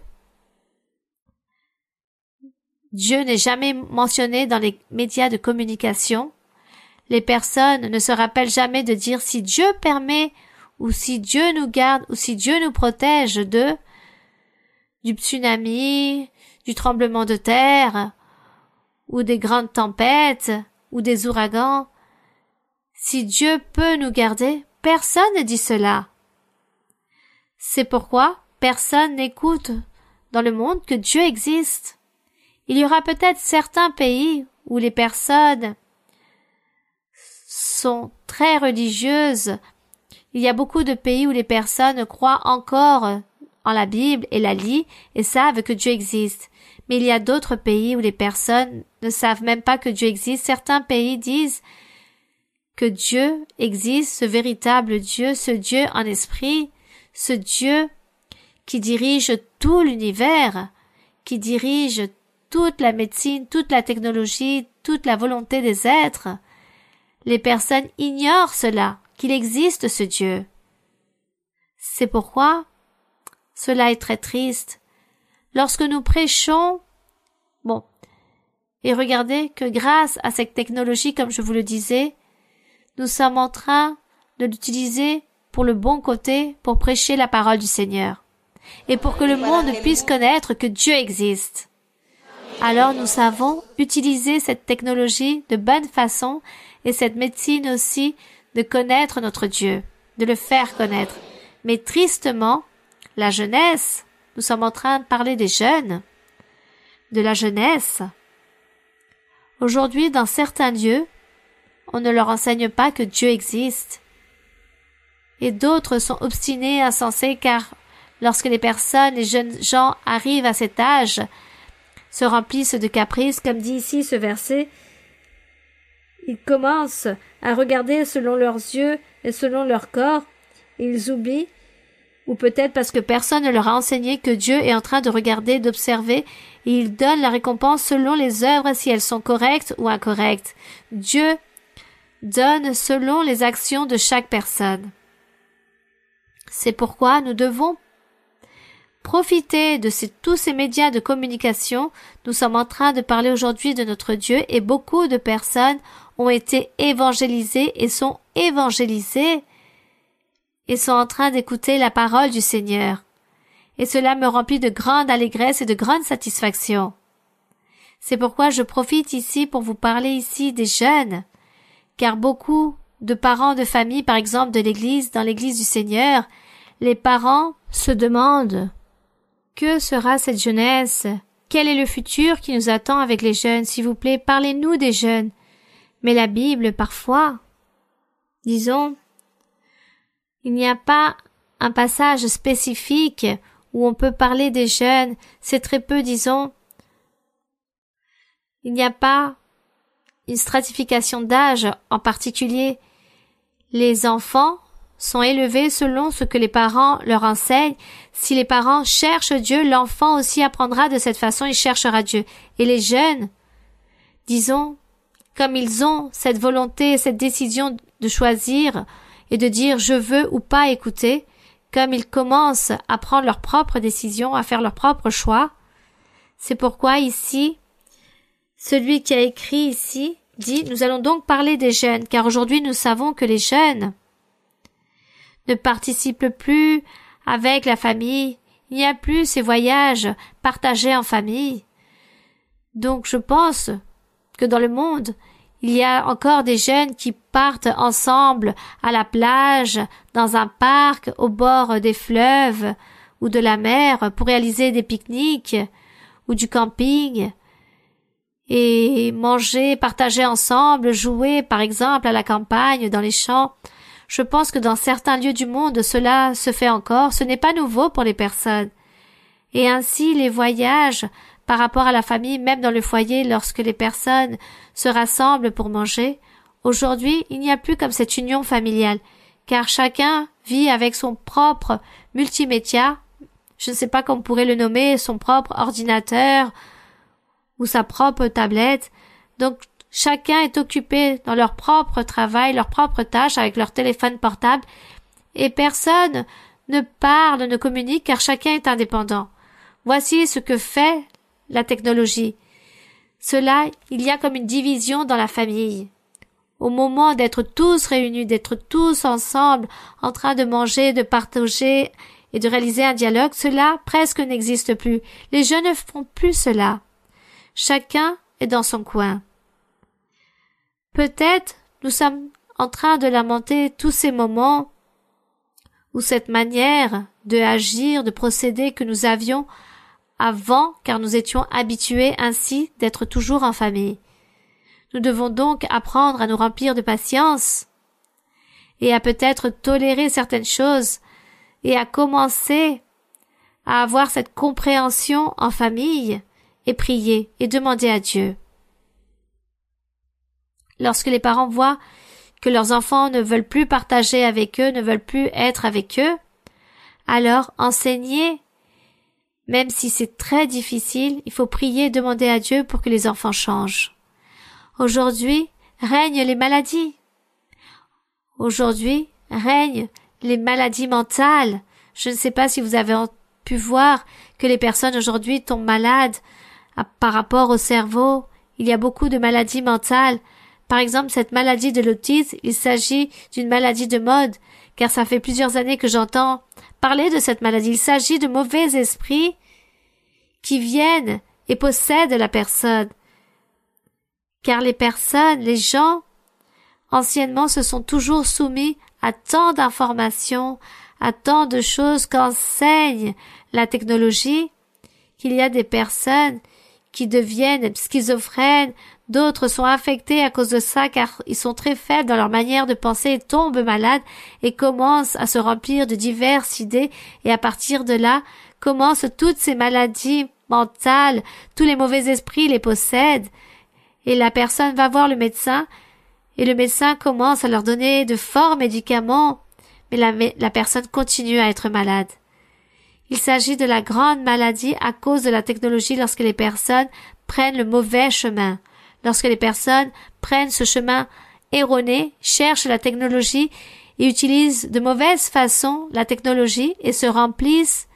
Dieu n'est jamais mentionné dans les médias de communication. Les personnes ne se rappellent jamais de dire si Dieu permet ou si Dieu nous garde ou si Dieu nous protège de du tsunami, du tremblement de terre ou des grandes tempêtes ou des ouragans. Si Dieu peut nous garder, personne ne dit cela. C'est pourquoi personne n'écoute dans le monde que Dieu existe. Il y aura peut-être certains pays où les personnes sont très religieuses. Il y a beaucoup de pays où les personnes croient encore en la Bible et la lient et savent que Dieu existe. Mais il y a d'autres pays où les personnes ne savent même pas que Dieu existe. Certains pays disent que Dieu existe, ce véritable Dieu, ce Dieu en esprit, ce Dieu qui dirige tout l'univers, qui dirige toute la médecine, toute la technologie, toute la volonté des êtres. Les personnes ignorent cela, qu'il existe ce Dieu. C'est pourquoi cela est très triste. Lorsque nous prêchons, bon, et regardez que grâce à cette technologie, comme je vous le disais, nous sommes en train de l'utiliser pour le bon côté, pour prêcher la parole du Seigneur, et pour que le monde puisse connaître que Dieu existe. Alors nous savons utiliser cette technologie de bonne façon et cette médecine aussi de connaître notre Dieu, de le faire connaître. Mais tristement, la jeunesse, nous sommes en train de parler des jeunes, de la jeunesse. Aujourd'hui, dans certains lieux, on ne leur enseigne pas que Dieu existe. Et d'autres sont obstinés, insensés, car lorsque les personnes, les jeunes gens arrivent à cet âge, se remplissent de caprices, comme dit ici ce verset. Ils commencent à regarder selon leurs yeux et selon leur corps, ils oublient, ou peut-être parce que personne ne leur a enseigné que Dieu est en train de regarder, d'observer, et il donne la récompense selon les œuvres si elles sont correctes ou incorrectes. Dieu donne selon les actions de chaque personne. C'est pourquoi nous devons Profitez de tous ces médias de communication. Nous sommes en train de parler aujourd'hui de notre Dieu et beaucoup de personnes ont été évangélisées et sont évangélisées et sont en train d'écouter la parole du Seigneur. Et cela me remplit de grande allégresse et de grande satisfaction. C'est pourquoi je profite ici pour vous parler ici des jeunes, car beaucoup de parents de famille, par exemple de l'Église, dans l'Église du Seigneur, les parents se demandent que sera cette jeunesse? Quel est le futur qui nous attend avec les jeunes? S'il vous plaît, parlez-nous des jeunes. Mais la Bible, parfois, disons, il n'y a pas un passage spécifique où on peut parler des jeunes, c'est très peu, disons. Il n'y a pas une stratification d'âge en particulier. Les enfants sont élevés selon ce que les parents leur enseignent. Si les parents cherchent Dieu, l'enfant aussi apprendra de cette façon, il cherchera Dieu. Et les jeunes, disons, comme ils ont cette volonté, cette décision de choisir et de dire je veux ou pas écouter, comme ils commencent à prendre leur propre décision, à faire leur propre choix, c'est pourquoi ici, celui qui a écrit ici dit Nous allons donc parler des jeunes, car aujourd'hui nous savons que les jeunes ne participe plus avec la famille, il n'y a plus ces voyages partagés en famille. Donc je pense que dans le monde, il y a encore des jeunes qui partent ensemble à la plage, dans un parc, au bord des fleuves ou de la mer pour réaliser des pique-niques ou du camping et manger, partager ensemble, jouer par exemple à la campagne, dans les champs, je pense que dans certains lieux du monde cela se fait encore, ce n'est pas nouveau pour les personnes. Et ainsi les voyages par rapport à la famille, même dans le foyer, lorsque les personnes se rassemblent pour manger, aujourd'hui il n'y a plus comme cette union familiale, car chacun vit avec son propre multimédia, je ne sais pas comment on pourrait le nommer, son propre ordinateur ou sa propre tablette. Donc Chacun est occupé dans leur propre travail, leur propre tâche avec leur téléphone portable et personne ne parle, ne communique car chacun est indépendant. Voici ce que fait la technologie. Cela, il y a comme une division dans la famille. Au moment d'être tous réunis, d'être tous ensemble, en train de manger, de partager et de réaliser un dialogue, cela presque n'existe plus. Les jeunes ne font plus cela. Chacun est dans son coin. Peut-être nous sommes en train de lamenter tous ces moments ou cette manière de agir, de procéder que nous avions avant car nous étions habitués ainsi d'être toujours en famille. Nous devons donc apprendre à nous remplir de patience et à peut-être tolérer certaines choses et à commencer à avoir cette compréhension en famille et prier et demander à Dieu lorsque les parents voient que leurs enfants ne veulent plus partager avec eux, ne veulent plus être avec eux, alors enseignez. même si c'est très difficile, il faut prier, demander à Dieu pour que les enfants changent. Aujourd'hui règnent les maladies. Aujourd'hui règnent les maladies mentales. Je ne sais pas si vous avez pu voir que les personnes aujourd'hui tombent malades par rapport au cerveau. Il y a beaucoup de maladies mentales par exemple, cette maladie de l'autisme, il s'agit d'une maladie de mode, car ça fait plusieurs années que j'entends parler de cette maladie. Il s'agit de mauvais esprits qui viennent et possèdent la personne. Car les personnes, les gens, anciennement se sont toujours soumis à tant d'informations, à tant de choses qu'enseigne la technologie, qu'il y a des personnes qui deviennent schizophrènes, d'autres sont affectés à cause de ça car ils sont très faibles dans leur manière de penser et tombent malades et commencent à se remplir de diverses idées et à partir de là commencent toutes ces maladies mentales, tous les mauvais esprits les possèdent et la personne va voir le médecin et le médecin commence à leur donner de forts médicaments mais la personne continue à être malade. Il s'agit de la grande maladie à cause de la technologie lorsque les personnes prennent le mauvais chemin. Lorsque les personnes prennent ce chemin erroné, cherchent la technologie et utilisent de mauvaise façon la technologie et se remplissent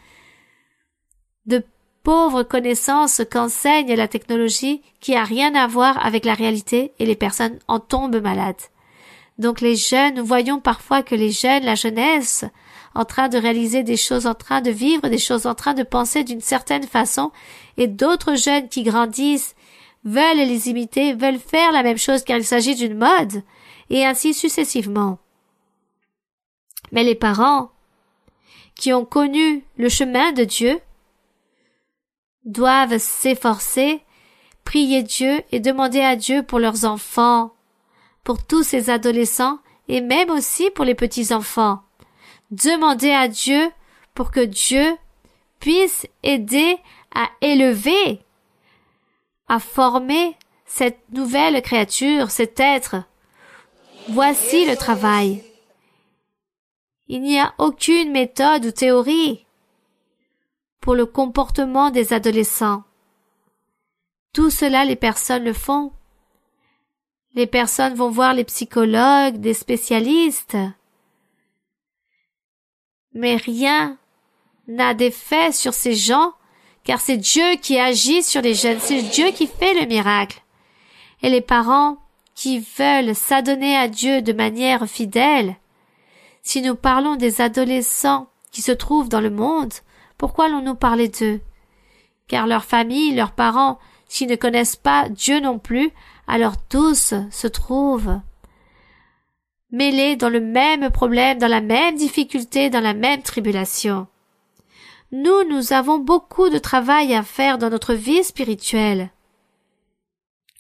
de pauvres connaissances qu'enseigne la technologie qui a rien à voir avec la réalité et les personnes en tombent malades. Donc les jeunes, nous voyons parfois que les jeunes, la jeunesse, en train de réaliser des choses, en train de vivre des choses, en train de penser d'une certaine façon, et d'autres jeunes qui grandissent veulent les imiter, veulent faire la même chose car il s'agit d'une mode, et ainsi successivement. Mais les parents qui ont connu le chemin de Dieu doivent s'efforcer, prier Dieu et demander à Dieu pour leurs enfants, pour tous ces adolescents et même aussi pour les petits enfants. Demandez à Dieu pour que Dieu puisse aider à élever, à former cette nouvelle créature, cet être. Voici le travail. Il n'y a aucune méthode ou théorie pour le comportement des adolescents. Tout cela, les personnes le font. Les personnes vont voir les psychologues, des spécialistes. Mais rien n'a d'effet sur ces gens, car c'est Dieu qui agit sur les jeunes, c'est Dieu qui fait le miracle. Et les parents qui veulent s'adonner à Dieu de manière fidèle, si nous parlons des adolescents qui se trouvent dans le monde, pourquoi allons-nous parler d'eux? Car leur famille, leurs parents, s'ils ne connaissent pas Dieu non plus, alors tous se trouvent mêlés dans le même problème, dans la même difficulté, dans la même tribulation. Nous, nous avons beaucoup de travail à faire dans notre vie spirituelle.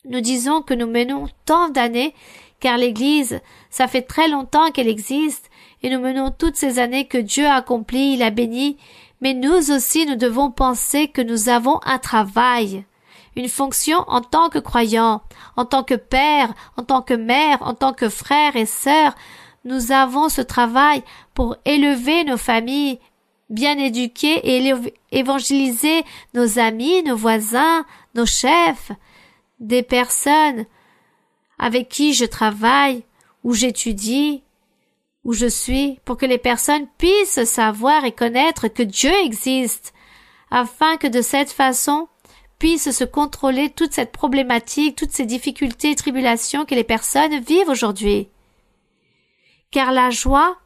Nous disons que nous menons tant d'années, car l'Église, ça fait très longtemps qu'elle existe, et nous menons toutes ces années que Dieu a accompli, il a béni, mais nous aussi nous devons penser que nous avons un travail une fonction en tant que croyant, en tant que père, en tant que mère, en tant que frère et sœur. Nous avons ce travail pour élever nos familles, bien éduquer et évangéliser nos amis, nos voisins, nos chefs, des personnes avec qui je travaille, où j'étudie, où je suis, pour que les personnes puissent savoir et connaître que Dieu existe, afin que de cette façon puisse se contrôler toute cette problématique, toutes ces difficultés et tribulations que les personnes vivent aujourd'hui. Car la joie,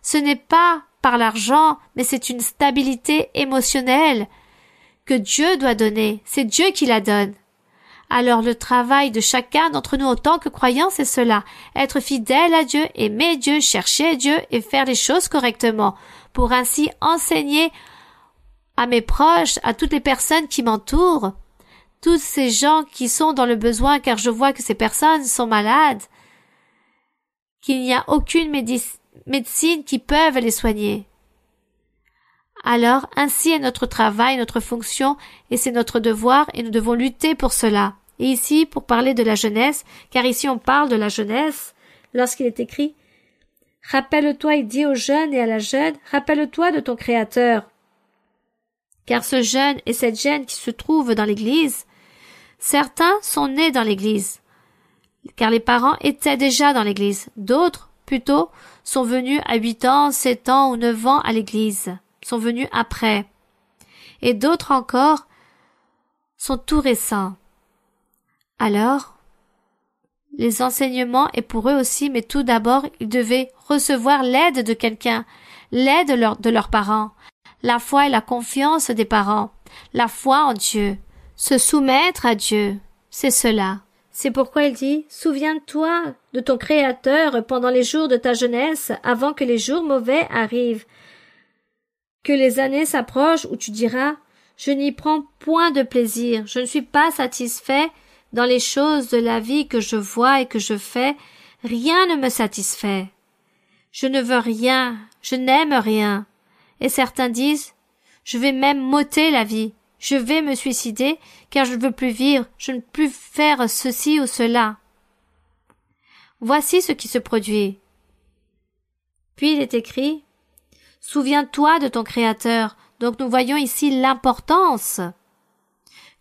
ce n'est pas par l'argent, mais c'est une stabilité émotionnelle que Dieu doit donner. C'est Dieu qui la donne. Alors le travail de chacun d'entre nous en tant que croyants, c'est cela. Être fidèle à Dieu, aimer Dieu, chercher Dieu et faire les choses correctement pour ainsi enseigner à mes proches, à toutes les personnes qui m'entourent, tous ces gens qui sont dans le besoin car je vois que ces personnes sont malades, qu'il n'y a aucune médecine qui peut les soigner. Alors, ainsi est notre travail, notre fonction, et c'est notre devoir, et nous devons lutter pour cela. Et ici, pour parler de la jeunesse, car ici on parle de la jeunesse, lorsqu'il est écrit Rappelle-toi, et dit aux jeunes et à la jeune, rappelle-toi de ton Créateur. Car ce jeune et cette jeune qui se trouvent dans l'Église Certains sont nés dans l'Église, car les parents étaient déjà dans l'Église. D'autres, plutôt, sont venus à huit ans, sept ans ou neuf ans à l'Église, sont venus après. Et d'autres encore sont tout récents. Alors, les enseignements et pour eux aussi, mais tout d'abord, ils devaient recevoir l'aide de quelqu'un, l'aide de, de leurs parents, la foi et la confiance des parents, la foi en Dieu. Se soumettre à Dieu, c'est cela. C'est pourquoi il dit Souviens-toi de ton Créateur pendant les jours de ta jeunesse, avant que les jours mauvais arrivent, que les années s'approchent où tu diras Je n'y prends point de plaisir, je ne suis pas satisfait dans les choses de la vie que je vois et que je fais, rien ne me satisfait. Je ne veux rien, je n'aime rien. Et certains disent Je vais même m'ôter la vie. Je vais me suicider, car je ne veux plus vivre, je ne peux plus faire ceci ou cela. Voici ce qui se produit. Puis il est écrit Souviens-toi de ton Créateur. Donc nous voyons ici l'importance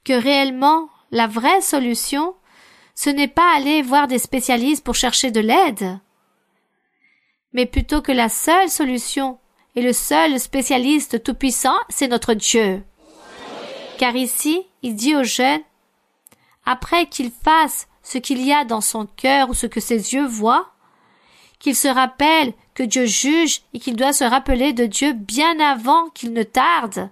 que réellement la vraie solution, ce n'est pas aller voir des spécialistes pour chercher de l'aide, mais plutôt que la seule solution et le seul spécialiste tout-puissant, c'est notre Dieu. Car ici, il dit aux jeunes, après qu'il fasse ce qu'il y a dans son cœur ou ce que ses yeux voient, qu'il se rappelle que Dieu juge et qu'il doit se rappeler de Dieu bien avant qu'il ne tarde.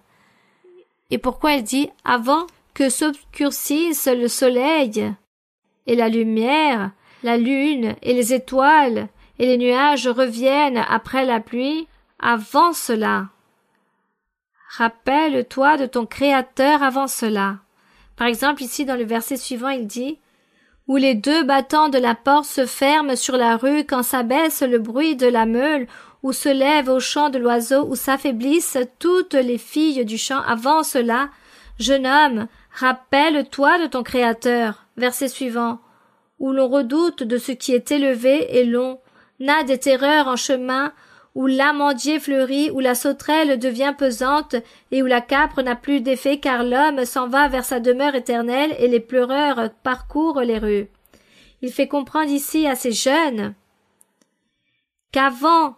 Et pourquoi il dit avant que s'obscurcisse le soleil et la lumière, la lune et les étoiles et les nuages reviennent après la pluie avant cela. Rappelle-toi de ton Créateur avant cela. Par exemple, ici dans le verset suivant, il dit Où les deux battants de la porte se ferment sur la rue quand s'abaisse le bruit de la meule, où se lève au chant de l'oiseau, où s'affaiblissent toutes les filles du champ avant cela. Jeune homme, rappelle-toi de ton Créateur. Verset suivant Où l'on redoute de ce qui est élevé et long, n'a des terreurs en chemin où l'amandier fleurit, où la sauterelle devient pesante, et où la capre n'a plus d'effet car l'homme s'en va vers sa demeure éternelle et les pleureurs parcourent les rues. Il fait comprendre ici à ces jeunes qu'avant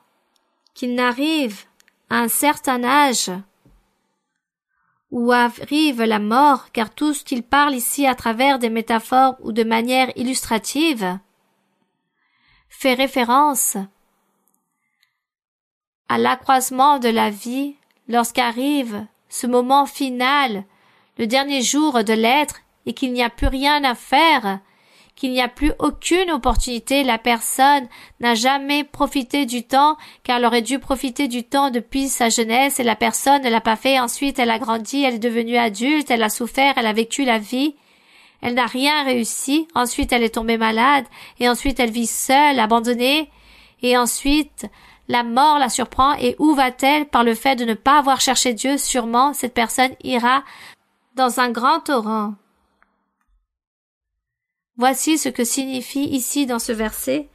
qu'ils n'arrivent à un certain âge, où arrive la mort, car tout ce qu'il parle ici à travers des métaphores ou de manière illustrative fait référence à l'accroissement de la vie lorsqu'arrive ce moment final, le dernier jour de l'être et qu'il n'y a plus rien à faire, qu'il n'y a plus aucune opportunité, la personne n'a jamais profité du temps car elle aurait dû profiter du temps depuis sa jeunesse et la personne ne l'a pas fait. Ensuite, elle a grandi, elle est devenue adulte, elle a souffert, elle a vécu la vie. Elle n'a rien réussi. Ensuite, elle est tombée malade et ensuite elle vit seule, abandonnée et ensuite la mort la surprend et où va-t-elle par le fait de ne pas avoir cherché Dieu Sûrement cette personne ira dans un grand torrent. Voici ce que signifie ici dans ce verset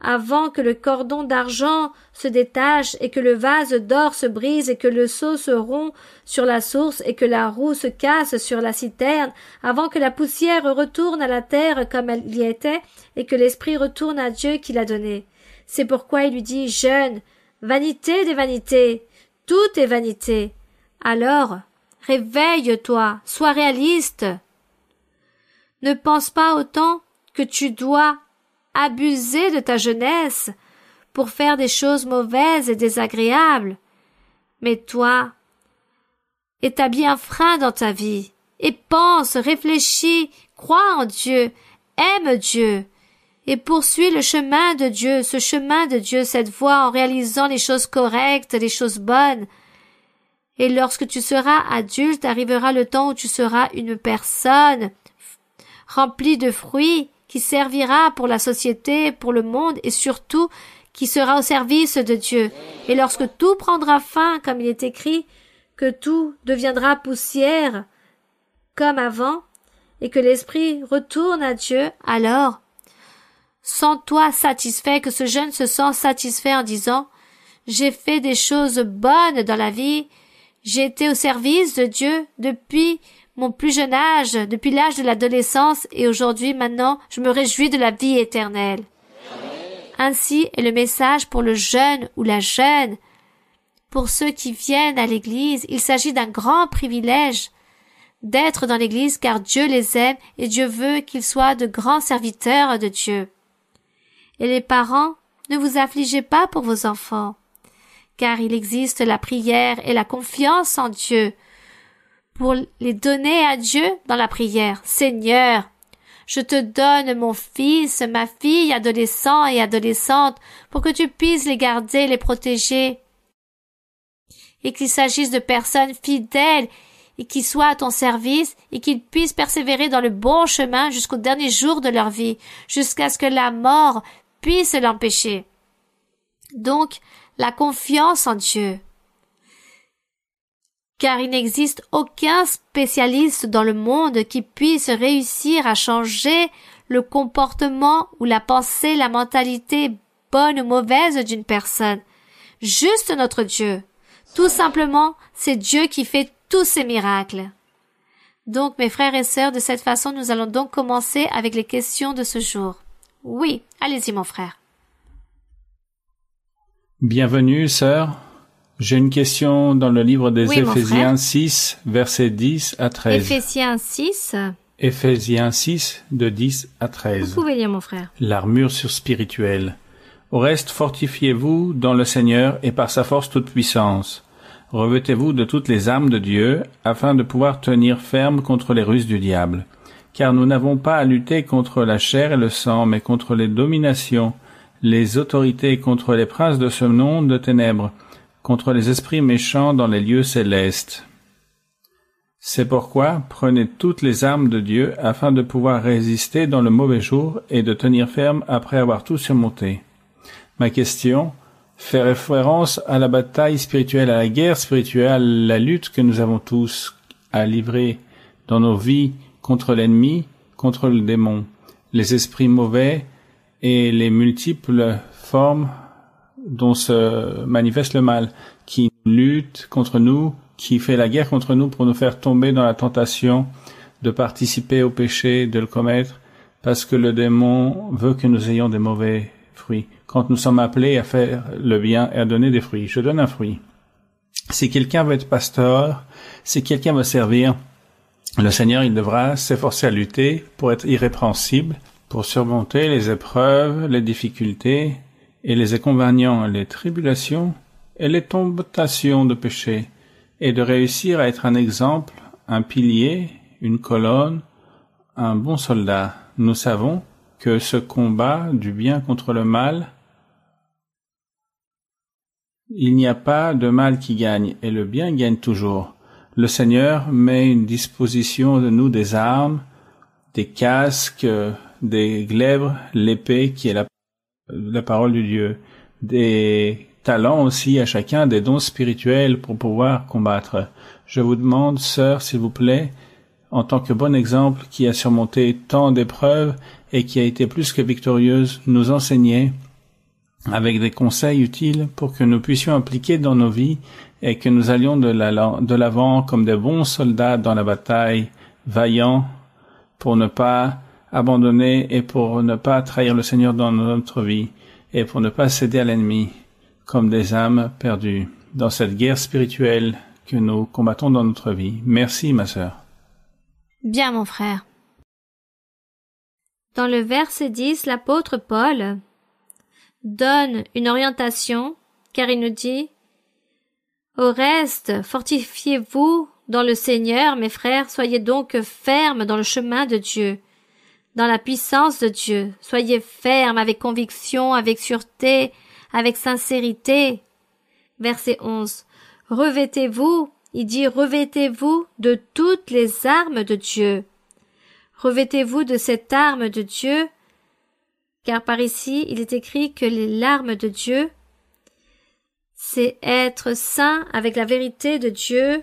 avant que le cordon d'argent se détache et que le vase d'or se brise et que le seau se rompt sur la source et que la roue se casse sur la citerne, avant que la poussière retourne à la terre comme elle y était et que l'esprit retourne à Dieu qui l'a donné. C'est pourquoi il lui dit Jeune, vanité des vanités, tout est vanité. Alors, réveille-toi, sois réaliste. Ne pense pas autant que tu dois abuser de ta jeunesse pour faire des choses mauvaises et désagréables. Mais toi, établis un frein dans ta vie et pense, réfléchis, crois en Dieu, aime Dieu, et poursuis le chemin de Dieu, ce chemin de Dieu, cette voie en réalisant les choses correctes, les choses bonnes. Et lorsque tu seras adulte, arrivera le temps où tu seras une personne remplie de fruits qui servira pour la société, pour le monde et surtout qui sera au service de Dieu. Et lorsque tout prendra fin, comme il est écrit, que tout deviendra poussière comme avant, et que l'esprit retourne à Dieu, alors sans toi satisfait, que ce jeune se sent satisfait en disant J'ai fait des choses bonnes dans la vie, j'ai été au service de Dieu depuis mon plus jeune âge, depuis l'âge de l'adolescence, et aujourd'hui maintenant je me réjouis de la vie éternelle. Ainsi est le message pour le jeune ou la jeune. Pour ceux qui viennent à l'Église, il s'agit d'un grand privilège d'être dans l'Église car Dieu les aime et Dieu veut qu'ils soient de grands serviteurs de Dieu. Et les parents, ne vous affligez pas pour vos enfants, car il existe la prière et la confiance en Dieu pour les donner à Dieu dans la prière. Seigneur, je te donne mon fils, ma fille, adolescent et adolescente, pour que tu puisses les garder, les protéger, et qu'il s'agisse de personnes fidèles et qui soient à ton service et qu'ils puissent persévérer dans le bon chemin jusqu'au dernier jour de leur vie, jusqu'à ce que la mort l'empêcher. Donc, la confiance en Dieu. Car il n'existe aucun spécialiste dans le monde qui puisse réussir à changer le comportement ou la pensée, la mentalité bonne ou mauvaise d'une personne. Juste notre Dieu. Tout simplement, c'est Dieu qui fait tous ces miracles. Donc, mes frères et sœurs, de cette façon, nous allons donc commencer avec les questions de ce jour. Oui, allez-y, mon frère. Bienvenue, sœur. J'ai une question dans le livre des Éphésiens 6, versets 10 à 13. Éphésiens 6 Éphésiens 6, de 10 à 13. Vous pouvez lire, mon frère. L'armure sur spirituelle. Au reste, fortifiez-vous dans le Seigneur et par sa force toute puissance. Revêtez-vous de toutes les armes de Dieu, afin de pouvoir tenir ferme contre les ruses du diable car nous n'avons pas à lutter contre la chair et le sang, mais contre les dominations, les autorités contre les princes de ce monde de ténèbres, contre les esprits méchants dans les lieux célestes. C'est pourquoi prenez toutes les armes de Dieu afin de pouvoir résister dans le mauvais jour et de tenir ferme après avoir tout surmonté. Ma question fait référence à la bataille spirituelle, à la guerre spirituelle, la lutte que nous avons tous à livrer dans nos vies contre l'ennemi, contre le démon, les esprits mauvais et les multiples formes dont se manifeste le mal, qui lutte contre nous, qui fait la guerre contre nous pour nous faire tomber dans la tentation de participer au péché, de le commettre, parce que le démon veut que nous ayons des mauvais fruits. Quand nous sommes appelés à faire le bien et à donner des fruits, je donne un fruit. Si quelqu'un veut être pasteur, si quelqu'un veut servir, le Seigneur, il devra s'efforcer à lutter pour être irrépréhensible, pour surmonter les épreuves, les difficultés et les inconvénients, les tribulations et les tentations de péché, et de réussir à être un exemple, un pilier, une colonne, un bon soldat. Nous savons que ce combat du bien contre le mal, il n'y a pas de mal qui gagne, et le bien gagne toujours le Seigneur met une disposition de nous des armes, des casques, euh, des glaives, l'épée qui est la, parole du Dieu, des talents aussi à chacun, des dons spirituels pour pouvoir combattre. Je vous demande, sœur, s'il vous plaît, en tant que bon exemple qui a surmonté tant d'épreuves et qui a été plus que victorieuse, nous enseigner avec des conseils utiles pour que nous puissions appliquer dans nos vies et que nous allions de l'avant comme des bons soldats dans la bataille, vaillants, pour ne pas abandonner et pour ne pas trahir le Seigneur dans notre vie, et pour ne pas céder à l'ennemi, comme des âmes perdues, dans cette guerre spirituelle que nous combattons dans notre vie. Merci, ma sœur. Bien, mon frère. Dans le verset 10, l'apôtre Paul donne une orientation, car il nous dit au reste, fortifiez-vous dans le Seigneur, mes frères, soyez donc fermes dans le chemin de Dieu, dans la puissance de Dieu, soyez fermes avec conviction, avec sûreté, avec sincérité. Verset 11. Revêtez-vous, il dit revêtez-vous de toutes les armes de Dieu. Revêtez-vous de cette arme de Dieu, car par ici il est écrit que les larmes de Dieu c'est être saint avec la vérité de Dieu,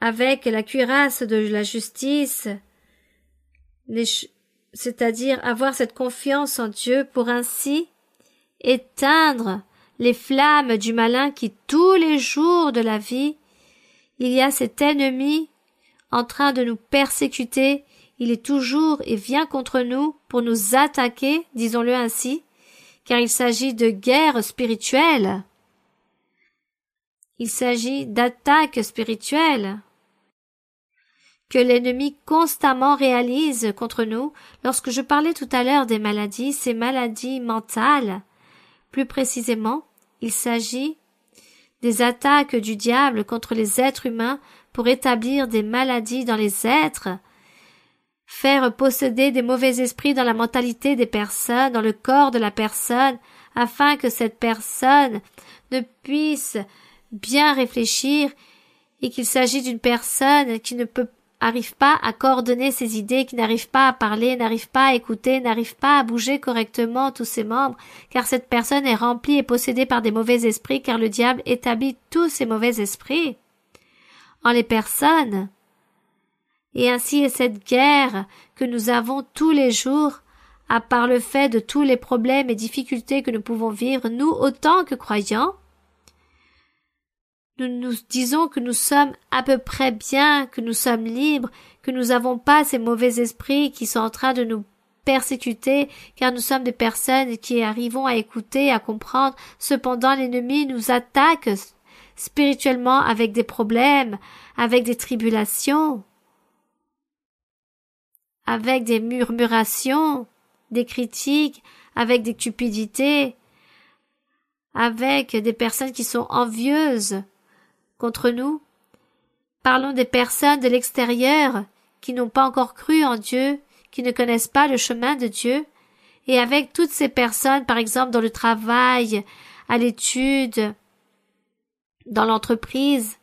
avec la cuirasse de la justice, c'est-à-dire avoir cette confiance en Dieu pour ainsi éteindre les flammes du malin qui tous les jours de la vie, il y a cet ennemi en train de nous persécuter, il est toujours et vient contre nous pour nous attaquer, disons-le ainsi, car il s'agit de guerre spirituelle, Il s'agit d'attaques spirituelles que l'ennemi constamment réalise contre nous lorsque je parlais tout à l'heure des maladies, ces maladies mentales. Plus précisément, il s'agit des attaques du diable contre les êtres humains pour établir des maladies dans les êtres faire posséder des mauvais esprits dans la mentalité des personnes, dans le corps de la personne, afin que cette personne ne puisse bien réfléchir et qu'il s'agit d'une personne qui ne peut arrive pas à coordonner ses idées, qui n'arrive pas à parler, n'arrive pas à écouter, n'arrive pas à bouger correctement tous ses membres, car cette personne est remplie et possédée par des mauvais esprits, car le diable établit tous ces mauvais esprits en les personnes. Et ainsi est cette guerre que nous avons tous les jours, à part le fait de tous les problèmes et difficultés que nous pouvons vivre, nous autant que croyants, nous nous disons que nous sommes à peu près bien, que nous sommes libres, que nous n'avons pas ces mauvais esprits qui sont en train de nous persécuter, car nous sommes des personnes qui arrivons à écouter, à comprendre. Cependant, l'ennemi nous attaque spirituellement avec des problèmes, avec des tribulations avec des murmurations, des critiques, avec des cupidités, avec des personnes qui sont envieuses contre nous. Parlons des personnes de l'extérieur qui n'ont pas encore cru en Dieu, qui ne connaissent pas le chemin de Dieu, et avec toutes ces personnes, par exemple, dans le travail, à l'étude, dans l'entreprise,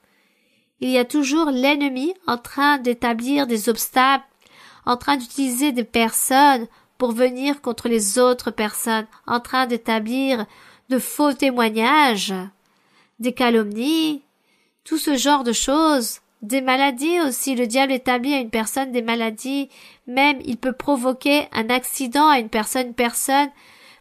il y a toujours l'ennemi en train d'établir des obstacles en train d'utiliser des personnes pour venir contre les autres personnes, en train d'établir de faux témoignages, des calomnies, tout ce genre de choses, des maladies aussi. Le diable établit à une personne des maladies, même il peut provoquer un accident à une personne, personne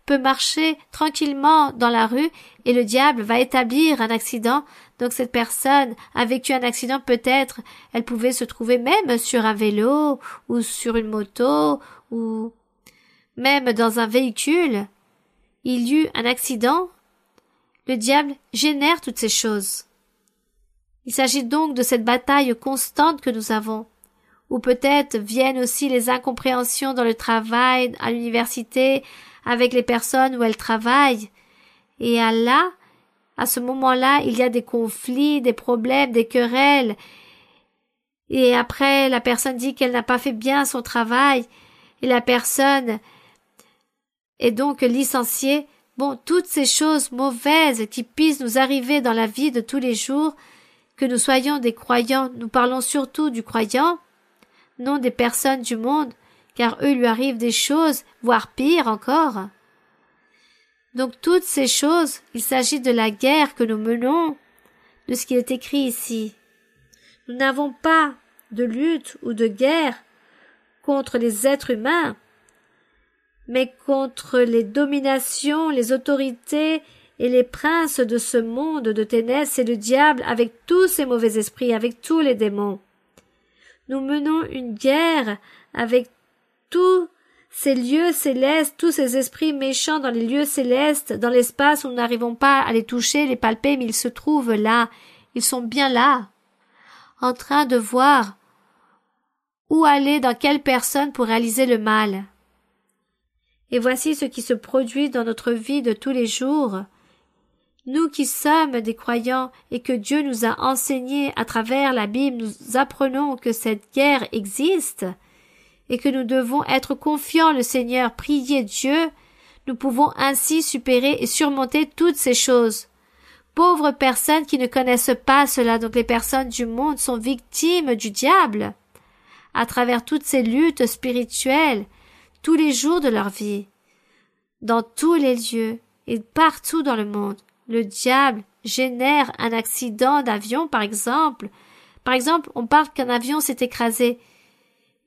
peut marcher tranquillement dans la rue et le diable va établir un accident. Donc cette personne a vécu un accident peut-être, elle pouvait se trouver même sur un vélo ou sur une moto ou même dans un véhicule. Il y eut un accident. Le diable génère toutes ces choses. Il s'agit donc de cette bataille constante que nous avons ou peut-être viennent aussi les incompréhensions dans le travail, à l'université, avec les personnes où elle travaille. Et à là, à ce moment-là, il y a des conflits, des problèmes, des querelles. Et après, la personne dit qu'elle n'a pas fait bien son travail, et la personne est donc licenciée. Bon, toutes ces choses mauvaises qui puissent nous arriver dans la vie de tous les jours, que nous soyons des croyants, nous parlons surtout du croyant, non des personnes du monde, car eux lui arrivent des choses, voire pire encore. Donc toutes ces choses, il s'agit de la guerre que nous menons, de ce qui est écrit ici. Nous n'avons pas de lutte ou de guerre contre les êtres humains, mais contre les dominations, les autorités et les princes de ce monde de ténèbres et le diable avec tous ces mauvais esprits, avec tous les démons. Nous menons une guerre avec tous ces lieux célestes, tous ces esprits méchants dans les lieux célestes, dans l'espace où nous n'arrivons pas à les toucher, les palper, mais ils se trouvent là, ils sont bien là, en train de voir où aller dans quelle personne pour réaliser le mal. Et voici ce qui se produit dans notre vie de tous les jours. Nous qui sommes des croyants et que Dieu nous a enseignés à travers la Bible, nous apprenons que cette guerre existe, et que nous devons être confiants le Seigneur, prier Dieu, nous pouvons ainsi supérer et surmonter toutes ces choses. Pauvres personnes qui ne connaissent pas cela, donc les personnes du monde sont victimes du diable. À travers toutes ces luttes spirituelles, tous les jours de leur vie, dans tous les lieux et partout dans le monde, le diable génère un accident d'avion, par exemple. Par exemple, on parle qu'un avion s'est écrasé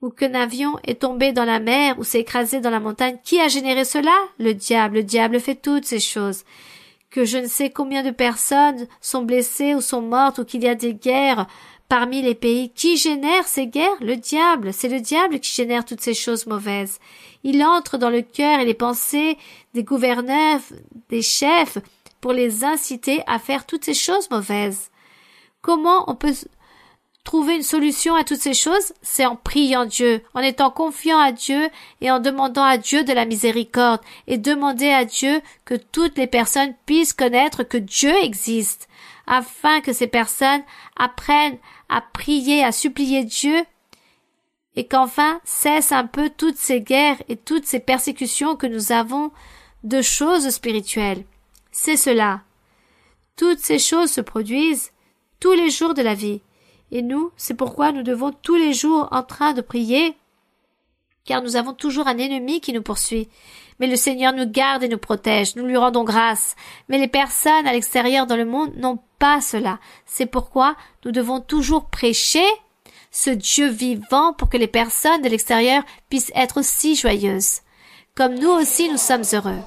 ou qu'un avion est tombé dans la mer ou s'est écrasé dans la montagne. Qui a généré cela? Le diable. Le diable fait toutes ces choses. Que je ne sais combien de personnes sont blessées ou sont mortes ou qu'il y a des guerres parmi les pays. Qui génère ces guerres? Le diable. C'est le diable qui génère toutes ces choses mauvaises. Il entre dans le cœur et les pensées des gouverneurs, des chefs, pour les inciter à faire toutes ces choses mauvaises. Comment on peut Trouver une solution à toutes ces choses, c'est en priant Dieu, en étant confiant à Dieu et en demandant à Dieu de la miséricorde, et demander à Dieu que toutes les personnes puissent connaître que Dieu existe, afin que ces personnes apprennent à prier, à supplier Dieu, et qu'enfin cessent un peu toutes ces guerres et toutes ces persécutions que nous avons de choses spirituelles. C'est cela. Toutes ces choses se produisent tous les jours de la vie et nous, c'est pourquoi nous devons tous les jours en train de prier, car nous avons toujours un ennemi qui nous poursuit. Mais le Seigneur nous garde et nous protège, nous lui rendons grâce. Mais les personnes à l'extérieur dans le monde n'ont pas cela. C'est pourquoi nous devons toujours prêcher ce Dieu vivant pour que les personnes de l'extérieur puissent être aussi joyeuses. Comme nous aussi, nous sommes heureux.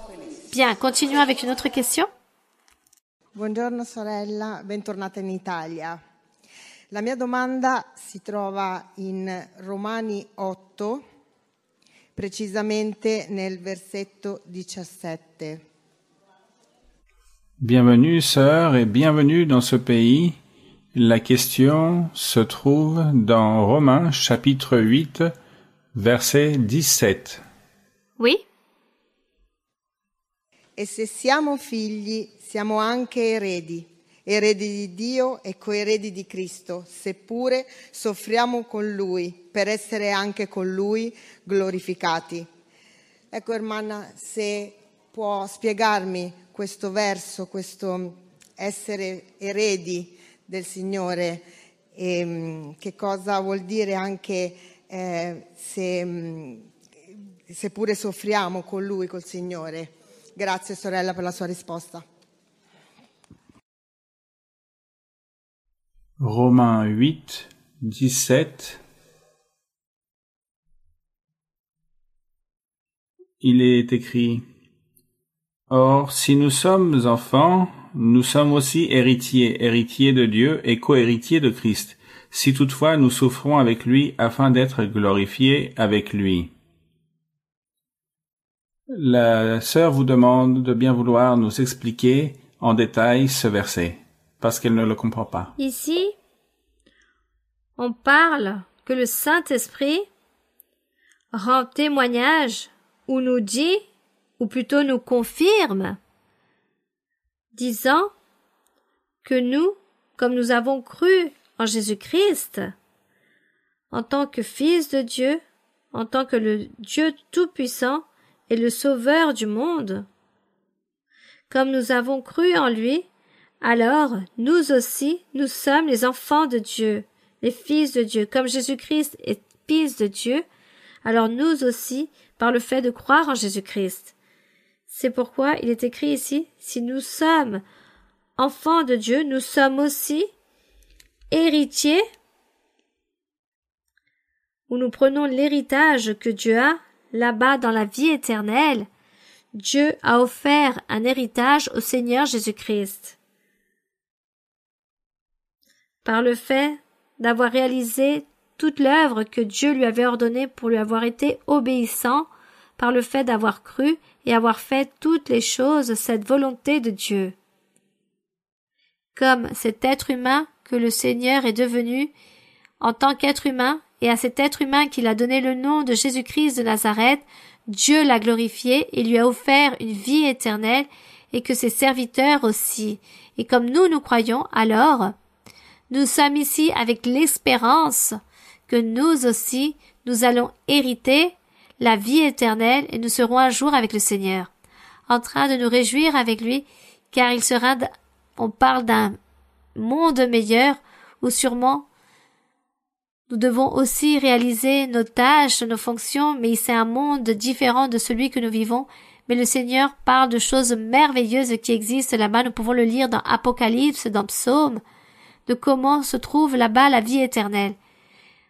Bien, continuons avec une autre question. Buongiorno sorella, bienvenue in Italia. La mia domanda si trova in Romani 8, precisamente nel versetto 17. Bienvenue, sœur, et bienvenue dans ce pays. La question se trouve dans Romains chapitre 8, verset 17. Oui. Et se siamo figli, siamo anche eredi eredi di Dio e coeredi di Cristo, seppure soffriamo con Lui per essere anche con Lui glorificati. Ecco, ermana, se può spiegarmi questo verso, questo essere eredi del Signore, e, ehm, che cosa vuol dire anche eh, se, mm, seppure soffriamo con Lui, col Signore. Grazie sorella per la sua risposta. Romains 8, 17. Il est écrit Or, si nous sommes enfants, nous sommes aussi héritiers, héritiers de Dieu et cohéritiers de Christ, si toutefois nous souffrons avec lui afin d'être glorifiés avec lui. La sœur vous demande de bien vouloir nous expliquer en détail ce verset parce ne le comprend pas. Ici, on parle que le Saint-Esprit rend témoignage ou nous dit, ou plutôt nous confirme, disant que nous, comme nous avons cru en Jésus-Christ, en tant que Fils de Dieu, en tant que le Dieu Tout-Puissant et le Sauveur du monde, comme nous avons cru en lui, alors, nous aussi, nous sommes les enfants de Dieu, les fils de Dieu, comme Jésus-Christ est fils de Dieu, alors nous aussi, par le fait de croire en Jésus-Christ. C'est pourquoi il est écrit ici, si nous sommes enfants de Dieu, nous sommes aussi héritiers, où nous prenons l'héritage que Dieu a là-bas dans la vie éternelle. Dieu a offert un héritage au Seigneur Jésus-Christ par le fait d'avoir réalisé toute l'œuvre que Dieu lui avait ordonnée pour lui avoir été obéissant, par le fait d'avoir cru et avoir fait toutes les choses cette volonté de Dieu. Comme cet être humain que le Seigneur est devenu, en tant qu'être humain, et à cet être humain qu'il a donné le nom de Jésus-Christ de Nazareth, Dieu l'a glorifié et lui a offert une vie éternelle, et que ses serviteurs aussi. Et comme nous nous croyons, alors, nous sommes ici avec l'espérance que nous aussi, nous allons hériter la vie éternelle et nous serons un jour avec le Seigneur, en train de nous réjouir avec lui, car il sera, on parle d'un monde meilleur où sûrement nous devons aussi réaliser nos tâches, nos fonctions, mais c'est un monde différent de celui que nous vivons. Mais le Seigneur parle de choses merveilleuses qui existent là-bas. Nous pouvons le lire dans Apocalypse, dans Psaume de comment se trouve là-bas la vie éternelle.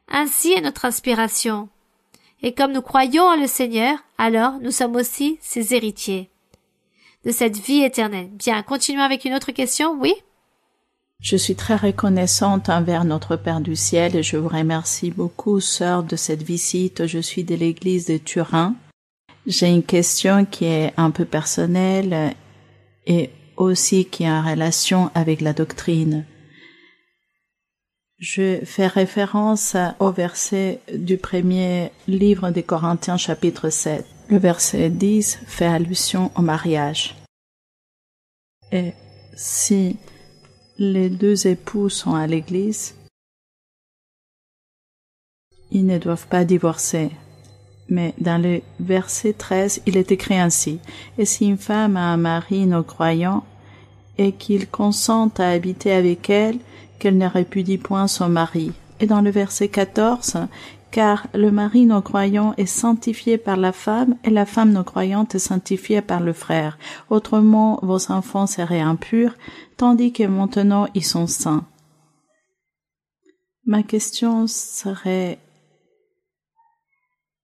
Ainsi est notre inspiration. Et comme nous croyons en le Seigneur, alors nous sommes aussi ses héritiers de cette vie éternelle. Bien, continuons avec une autre question, oui? Je suis très reconnaissante envers notre Père du ciel et je vous remercie beaucoup, sœur, de cette visite. Je suis de l'église de Turin. J'ai une question qui est un peu personnelle et aussi qui a en relation avec la doctrine. Je fais référence au verset du premier livre des Corinthiens chapitre 7. Le verset 10 fait allusion au mariage. Et si les deux époux sont à l'église, ils ne doivent pas divorcer. Mais dans le verset 13, il est écrit ainsi, Et si une femme a un mari non croyant, et qu'il consente à habiter avec elle, qu'elle ne répudie point son mari. Et dans le verset 14, car le mari non croyant est sanctifié par la femme et la femme non croyante est sanctifiée par le frère. Autrement, vos enfants seraient impurs, tandis que maintenant ils sont saints. Ma question serait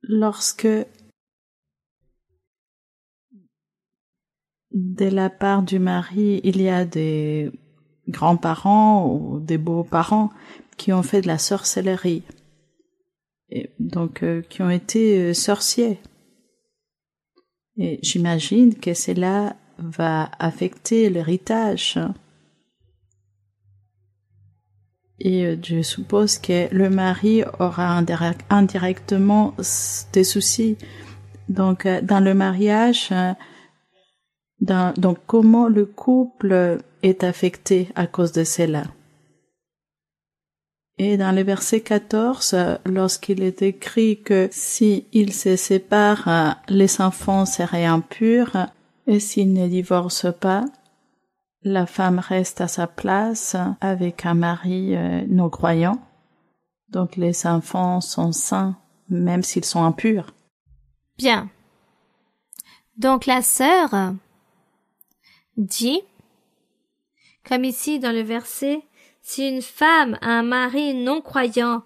lorsque de la part du mari il y a des grands-parents ou des beaux-parents qui ont fait de la sorcellerie, et donc euh, qui ont été euh, sorciers. Et j'imagine que cela va affecter l'héritage. Et euh, je suppose que le mari aura indirectement des soucis. Donc, dans le mariage, donc comment le couple est affecté à cause de cela. Et dans le verset 14, lorsqu'il est écrit que si ils se séparent, les enfants seraient impurs, et s'ils ne divorcent pas, la femme reste à sa place avec un mari euh, non croyant. Donc les enfants sont saints même s'ils sont impurs. Bien. Donc la sœur dit comme ici dans le verset, si une femme a un mari non croyant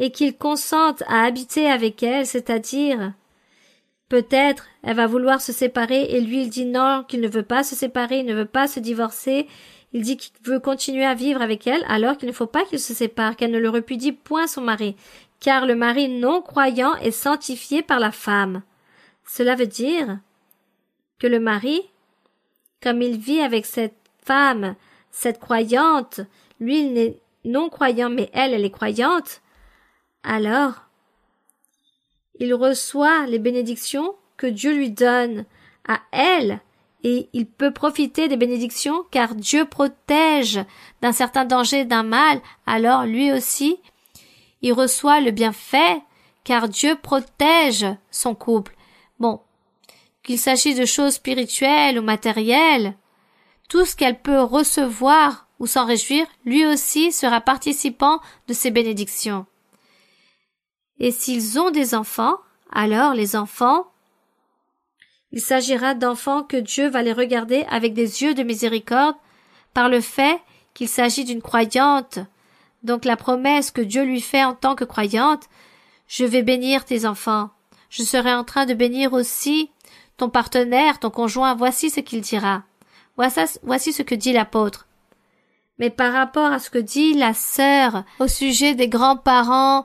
et qu'il consente à habiter avec elle, c'est-à-dire peut-être elle va vouloir se séparer et lui il dit non qu'il ne veut pas se séparer, il ne veut pas se divorcer, il dit qu'il veut continuer à vivre avec elle alors qu'il ne faut pas qu'il se sépare, qu'elle ne le repudie point son mari, car le mari non croyant est sanctifié par la femme. Cela veut dire que le mari, comme il vit avec cette femme cette croyante, lui il n'est non croyant mais elle, elle est croyante, alors il reçoit les bénédictions que Dieu lui donne à elle et il peut profiter des bénédictions car Dieu protège d'un certain danger, d'un mal, alors lui aussi, il reçoit le bienfait car Dieu protège son couple. Bon, qu'il s'agisse de choses spirituelles ou matérielles, tout ce qu'elle peut recevoir ou s'en réjouir, lui aussi sera participant de ces bénédictions. Et s'ils ont des enfants, alors les enfants, il s'agira d'enfants que Dieu va les regarder avec des yeux de miséricorde par le fait qu'il s'agit d'une croyante. Donc la promesse que Dieu lui fait en tant que croyante, je vais bénir tes enfants. Je serai en train de bénir aussi ton partenaire, ton conjoint, voici ce qu'il dira. Voici ce que dit l'apôtre. Mais par rapport à ce que dit la sœur au sujet des grands-parents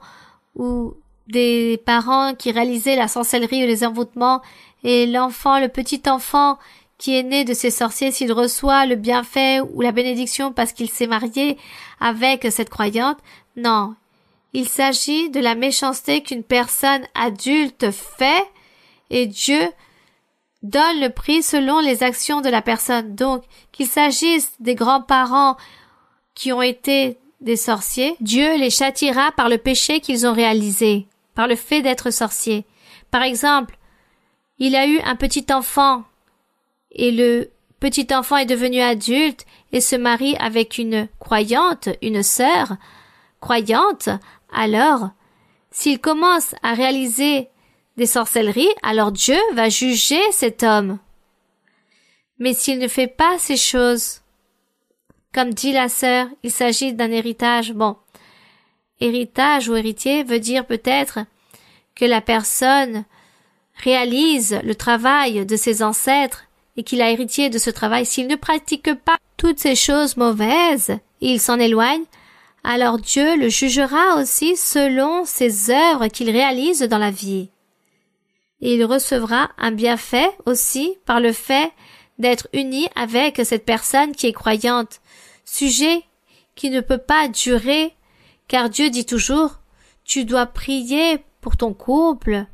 ou des parents qui réalisaient la sorcellerie ou les envoûtements et l'enfant, le petit enfant qui est né de ces sorciers, s'il reçoit le bienfait ou la bénédiction parce qu'il s'est marié avec cette croyante, non. Il s'agit de la méchanceté qu'une personne adulte fait et Dieu donne le prix selon les actions de la personne. Donc, qu'il s'agisse des grands-parents qui ont été des sorciers, Dieu les châtiera par le péché qu'ils ont réalisé, par le fait d'être sorciers. Par exemple, il a eu un petit enfant et le petit enfant est devenu adulte et se marie avec une croyante, une sœur croyante, alors s'il commence à réaliser des sorcelleries, alors Dieu va juger cet homme. Mais s'il ne fait pas ces choses, comme dit la sœur, il s'agit d'un héritage. Bon, héritage ou héritier veut dire peut-être que la personne réalise le travail de ses ancêtres et qu'il a héritier de ce travail. S'il ne pratique pas toutes ces choses mauvaises, il s'en éloigne, alors Dieu le jugera aussi selon ses œuvres qu'il réalise dans la vie il recevra un bienfait aussi par le fait d'être uni avec cette personne qui est croyante, sujet qui ne peut pas durer, car Dieu dit toujours Tu dois prier pour ton couple,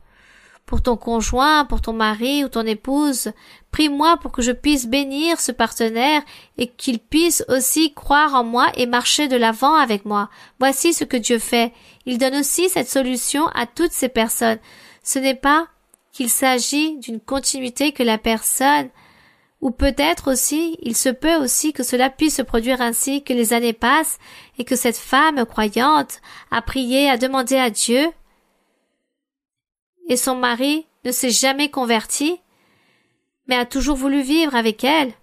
pour ton conjoint, pour ton mari ou ton épouse. Prie-moi pour que je puisse bénir ce partenaire et qu'il puisse aussi croire en moi et marcher de l'avant avec moi. Voici ce que Dieu fait. Il donne aussi cette solution à toutes ces personnes. Ce n'est pas qu'il s'agit d'une continuité que la personne ou peut-être aussi, il se peut aussi que cela puisse se produire ainsi que les années passent et que cette femme croyante a prié, a demandé à Dieu et son mari ne s'est jamais converti, mais a toujours voulu vivre avec elle.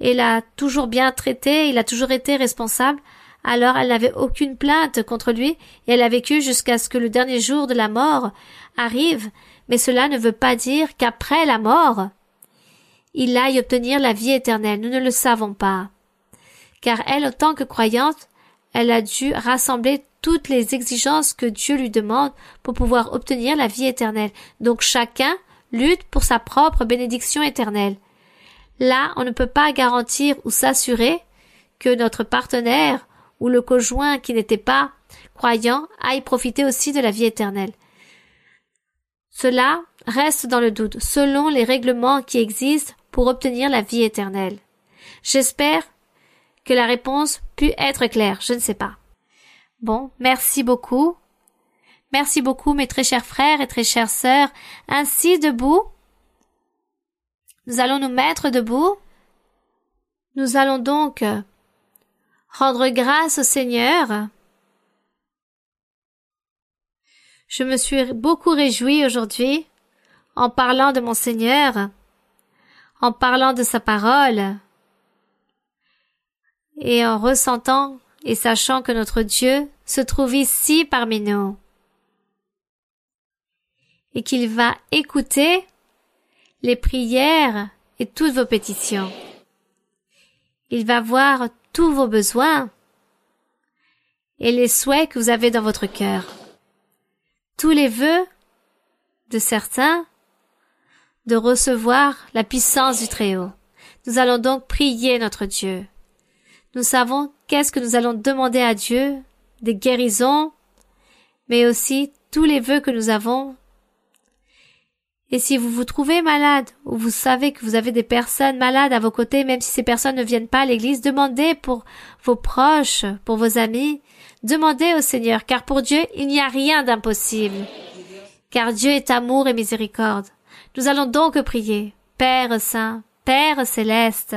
Et l'a toujours bien traité, il a toujours été responsable, alors elle n'avait aucune plainte contre lui et elle a vécu jusqu'à ce que le dernier jour de la mort arrive mais cela ne veut pas dire qu'après la mort, il aille obtenir la vie éternelle. Nous ne le savons pas. Car elle, autant que croyante, elle a dû rassembler toutes les exigences que Dieu lui demande pour pouvoir obtenir la vie éternelle. Donc chacun lutte pour sa propre bénédiction éternelle. Là, on ne peut pas garantir ou s'assurer que notre partenaire ou le conjoint qui n'était pas croyant aille profiter aussi de la vie éternelle. Cela reste dans le doute, selon les règlements qui existent pour obtenir la vie éternelle. J'espère que la réponse put être claire, je ne sais pas. Bon, merci beaucoup. Merci beaucoup, mes très chers frères et très chères sœurs. Ainsi, debout, nous allons nous mettre debout. Nous allons donc rendre grâce au Seigneur Je me suis beaucoup réjouie aujourd'hui en parlant de mon Seigneur, en parlant de sa parole et en ressentant et sachant que notre Dieu se trouve ici parmi nous et qu'il va écouter les prières et toutes vos pétitions. Il va voir tous vos besoins et les souhaits que vous avez dans votre cœur tous les vœux de certains de recevoir la puissance du Très-Haut. Nous allons donc prier notre Dieu. Nous savons qu'est-ce que nous allons demander à Dieu, des guérisons, mais aussi tous les vœux que nous avons. Et si vous vous trouvez malade, ou vous savez que vous avez des personnes malades à vos côtés, même si ces personnes ne viennent pas à l'église, demandez pour vos proches, pour vos amis, Demandez au Seigneur, car pour Dieu, il n'y a rien d'impossible. Car Dieu est amour et miséricorde. Nous allons donc prier. Père Saint, Père Céleste,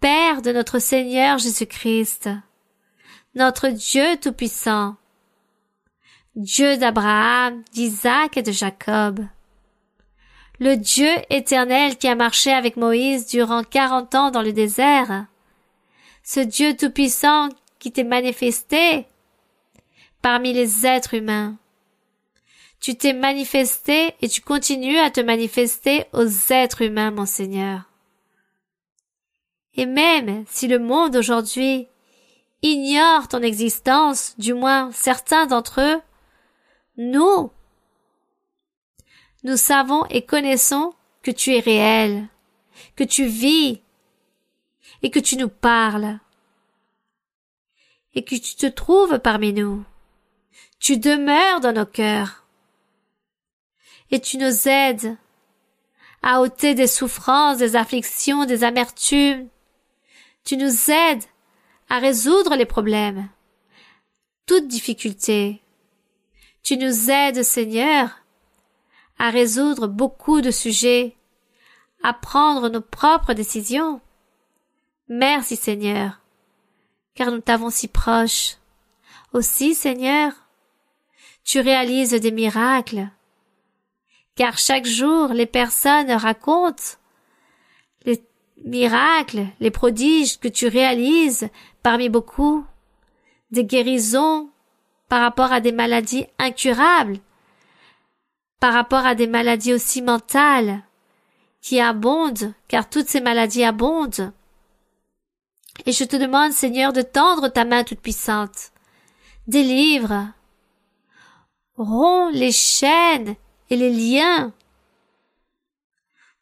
Père de notre Seigneur Jésus-Christ, notre Dieu Tout-Puissant, Dieu d'Abraham, d'Isaac et de Jacob, le Dieu éternel qui a marché avec Moïse durant quarante ans dans le désert, ce Dieu Tout-Puissant qui t'est manifesté parmi les êtres humains. Tu t'es manifesté et tu continues à te manifester aux êtres humains, mon Seigneur. Et même si le monde aujourd'hui ignore ton existence, du moins certains d'entre eux, nous, nous savons et connaissons que tu es réel, que tu vis et que tu nous parles et que tu te trouves parmi nous. Tu demeures dans nos cœurs. Et tu nous aides à ôter des souffrances, des afflictions, des amertumes. Tu nous aides à résoudre les problèmes, toutes difficultés. Tu nous aides, Seigneur, à résoudre beaucoup de sujets, à prendre nos propres décisions. Merci, Seigneur, car nous t'avons si proche. Aussi, Seigneur, tu réalises des miracles, car chaque jour les personnes racontent les miracles, les prodiges que tu réalises parmi beaucoup, des guérisons par rapport à des maladies incurables, par rapport à des maladies aussi mentales, qui abondent, car toutes ces maladies abondent. Et je te demande, Seigneur, de tendre ta main toute-puissante. Délivre. Romps les chaînes et les liens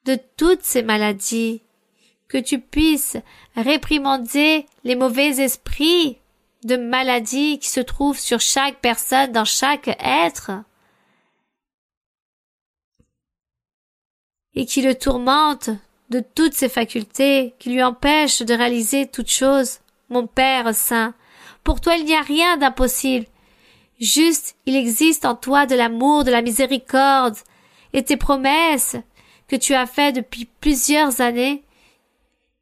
de toutes ces maladies. Que tu puisses réprimander les mauvais esprits de maladies qui se trouvent sur chaque personne, dans chaque être. et qui le tourmentent de toutes ses facultés qui lui empêchent de réaliser toutes chose, Mon Père Saint, pour toi il n'y a rien d'impossible. Juste, il existe en toi de l'amour, de la miséricorde, et tes promesses que tu as faites depuis plusieurs années,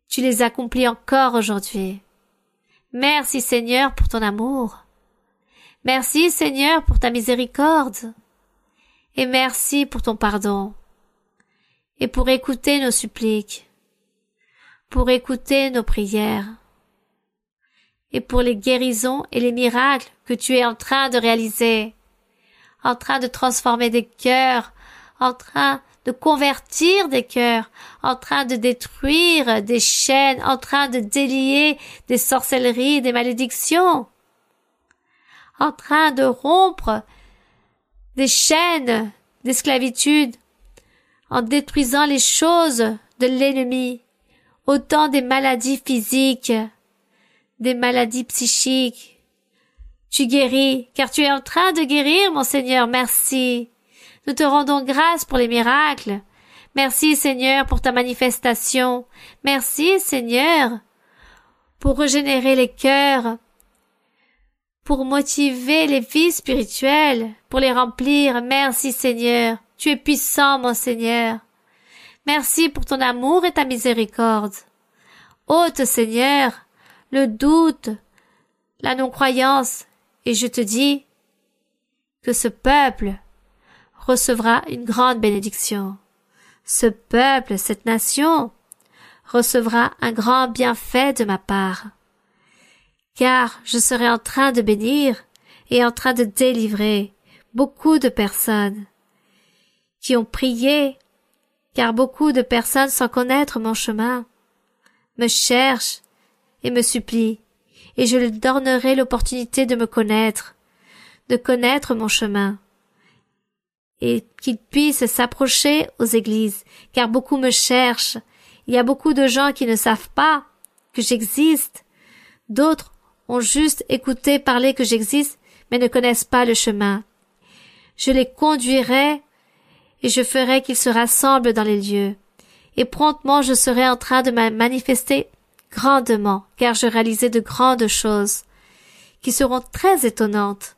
tu les accomplis encore aujourd'hui. Merci Seigneur pour ton amour. Merci Seigneur pour ta miséricorde. Et merci pour ton pardon et pour écouter nos suppliques, pour écouter nos prières, et pour les guérisons et les miracles que tu es en train de réaliser, en train de transformer des cœurs, en train de convertir des cœurs, en train de détruire des chaînes, en train de délier des sorcelleries, des malédictions, en train de rompre des chaînes d'esclavitude, en détruisant les choses de l'ennemi, autant des maladies physiques, des maladies psychiques. Tu guéris, car tu es en train de guérir, mon Seigneur, merci. Nous te rendons grâce pour les miracles. Merci, Seigneur, pour ta manifestation. Merci, Seigneur, pour régénérer les cœurs, pour motiver les vies spirituelles, pour les remplir. Merci, Seigneur. Tu es puissant, mon Seigneur. Merci pour ton amour et ta miséricorde. Ôte, Seigneur, le doute, la non-croyance, et je te dis que ce peuple recevra une grande bénédiction. Ce peuple, cette nation, recevra un grand bienfait de ma part. Car je serai en train de bénir et en train de délivrer beaucoup de personnes qui ont prié, car beaucoup de personnes sans connaître mon chemin me cherchent et me supplient, et je leur donnerai l'opportunité de me connaître, de connaître mon chemin, et qu'ils puissent s'approcher aux églises, car beaucoup me cherchent. Il y a beaucoup de gens qui ne savent pas que j'existe. D'autres ont juste écouté parler que j'existe, mais ne connaissent pas le chemin. Je les conduirai et je ferai qu'ils se rassemblent dans les lieux. Et promptement je serai en train de me manifester grandement, car je réalisais de grandes choses, qui seront très étonnantes,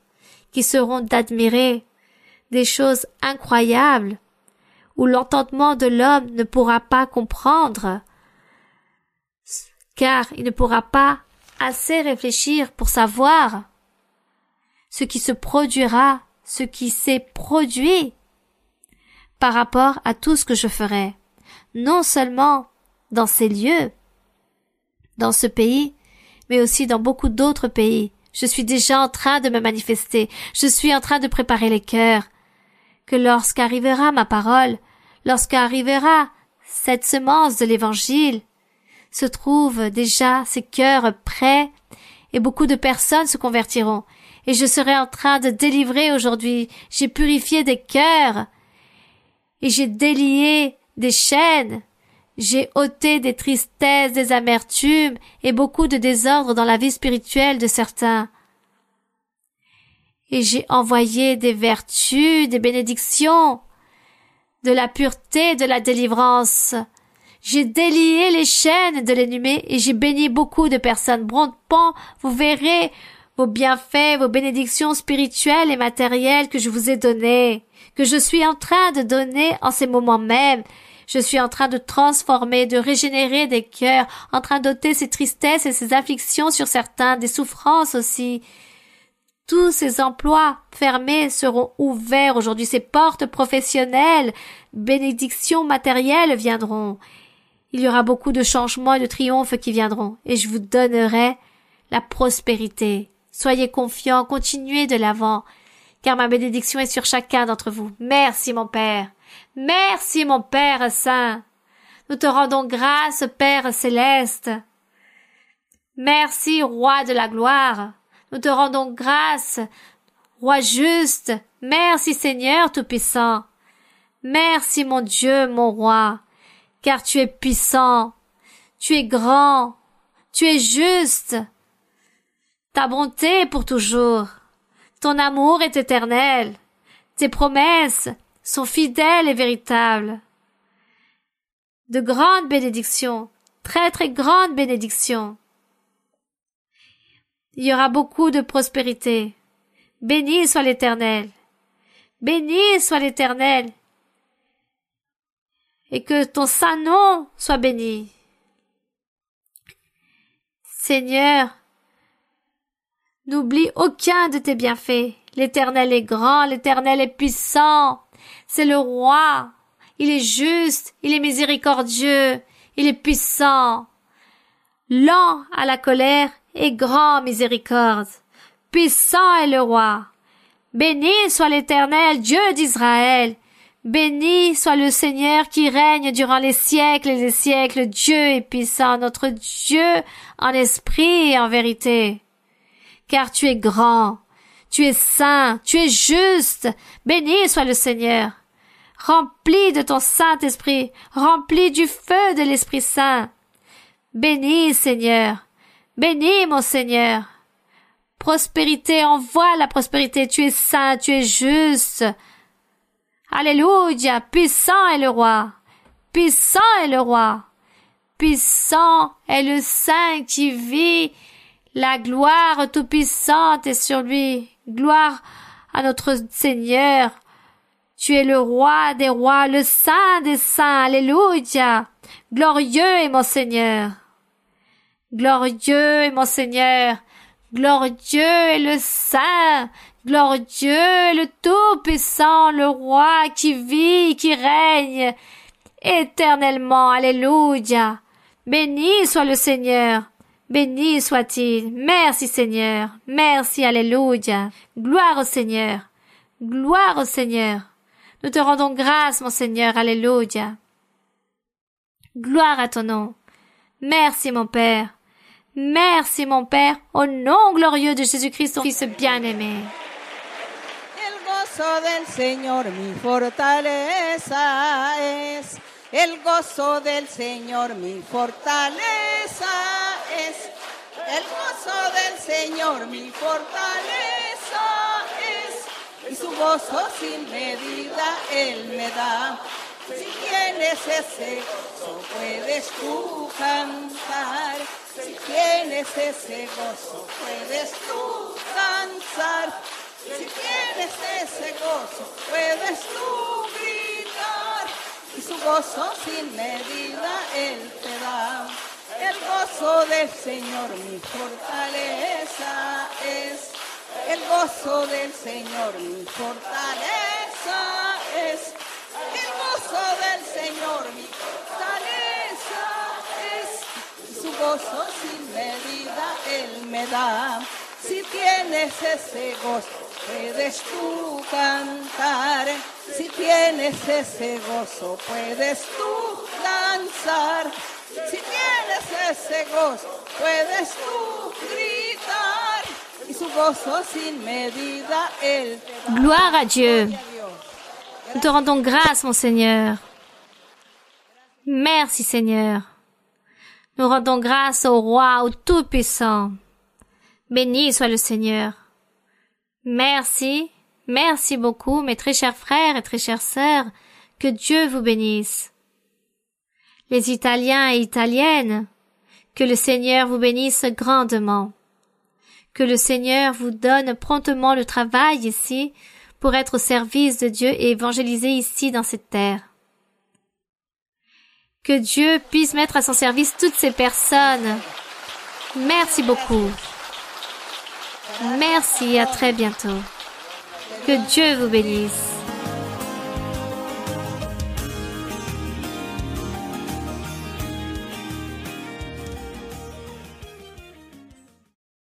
qui seront d'admirer, des choses incroyables, où l'entendement de l'homme ne pourra pas comprendre, car il ne pourra pas assez réfléchir pour savoir ce qui se produira, ce qui s'est produit par rapport à tout ce que je ferai, non seulement dans ces lieux, dans ce pays, mais aussi dans beaucoup d'autres pays. Je suis déjà en train de me manifester, je suis en train de préparer les cœurs. Que lorsqu'arrivera ma parole, lorsqu'arrivera cette semence de l'Évangile, se trouvent déjà ces cœurs prêts et beaucoup de personnes se convertiront. Et je serai en train de délivrer aujourd'hui. J'ai purifié des cœurs et j'ai délié des chaînes. J'ai ôté des tristesses, des amertumes et beaucoup de désordre dans la vie spirituelle de certains. Et j'ai envoyé des vertus, des bénédictions, de la pureté, de la délivrance. J'ai délié les chaînes de l'ennemi et j'ai béni beaucoup de personnes. pan vous verrez vos bienfaits, vos bénédictions spirituelles et matérielles que je vous ai données que je suis en train de donner en ces moments même. Je suis en train de transformer, de régénérer des cœurs, en train d'ôter ces tristesses et ces afflictions sur certains, des souffrances aussi. Tous ces emplois fermés seront ouverts aujourd'hui, ces portes professionnelles, bénédictions matérielles viendront. Il y aura beaucoup de changements et de triomphes qui viendront, et je vous donnerai la prospérité. Soyez confiants, continuez de l'avant, car ma bénédiction est sur chacun d'entre vous. Merci, mon Père. Merci, mon Père Saint. Nous te rendons grâce, Père céleste. Merci, Roi de la gloire. Nous te rendons grâce, Roi juste. Merci, Seigneur Tout-Puissant. Merci, mon Dieu, mon Roi, car tu es puissant, tu es grand, tu es juste. Ta bonté pour toujours. Ton amour est éternel. Tes promesses sont fidèles et véritables. De grandes bénédictions, très très grandes bénédictions. Il y aura beaucoup de prospérité. Béni soit l'Éternel. Béni soit l'Éternel. Et que ton saint nom soit béni. Seigneur, N'oublie aucun de tes bienfaits. L'Éternel est grand, l'Éternel est puissant. C'est le roi. Il est juste, il est miséricordieux, il est puissant. Lent à la colère et grand miséricorde. Puissant est le roi. Béni soit l'Éternel, Dieu d'Israël. Béni soit le Seigneur qui règne durant les siècles et les siècles. Dieu est puissant, notre Dieu en esprit et en vérité car tu es grand, tu es saint, tu es juste, béni soit le Seigneur. Rempli de ton Saint-Esprit, rempli du feu de l'Esprit Saint. Béni, Seigneur, béni, mon Seigneur. Prospérité, envoie la prospérité, tu es saint, tu es juste. Alléluia, puissant est le roi, puissant est le roi, puissant est le saint qui vit la gloire tout-puissante est sur lui. Gloire à notre Seigneur. Tu es le roi des rois, le saint des saints. Alléluia. Glorieux est mon Seigneur. Glorieux est mon Seigneur. Glorieux est le saint. Glorieux est le tout-puissant, le roi qui vit, qui règne éternellement. Alléluia. Béni soit le Seigneur. Béni soit-il. Merci Seigneur. Merci Alléluia. Gloire au Seigneur. Gloire au Seigneur. Nous te rendons grâce, mon Seigneur. Alléluia. Gloire à ton nom. Merci, mon Père. Merci, mon Père, au nom glorieux de Jésus-Christ, ton Fils bien-aimé. El gozo del Señor mi fortaleza es. El gozo del Señor mi fortaleza es. Y su gozo sin medida Él me da. Si tienes ese gozo puedes tú cantar. Si tienes ese gozo puedes tú cantar. Si tienes ese gozo puedes tú gritar y su gozo sin medida Él te da. El gozo del Señor mi fortaleza es. El gozo del Señor mi fortaleza es. El gozo del Señor mi fortaleza es. Y su gozo sin medida Él me da. Si tienes ese gozo, puedes tú cantar. Si tienes ese gozo, puedes tú danzar. Si tienes ese gozo, puedes tú gritar. Y su gozo sin medida, Él te Gloire à Dieu. Nous te rendons grâce, mon Seigneur. Merci, Seigneur. Nous rendons grâce au Roi, au Tout-Puissant. Béni soit le Seigneur. Merci, merci beaucoup, mes très chers frères et très chères sœurs, que Dieu vous bénisse. Les Italiens et Italiennes, que le Seigneur vous bénisse grandement. Que le Seigneur vous donne promptement le travail ici pour être au service de Dieu et évangéliser ici dans cette terre. Que Dieu puisse mettre à son service toutes ces personnes. Merci beaucoup. Merci, à très bientôt. Que Dieu vous bénisse.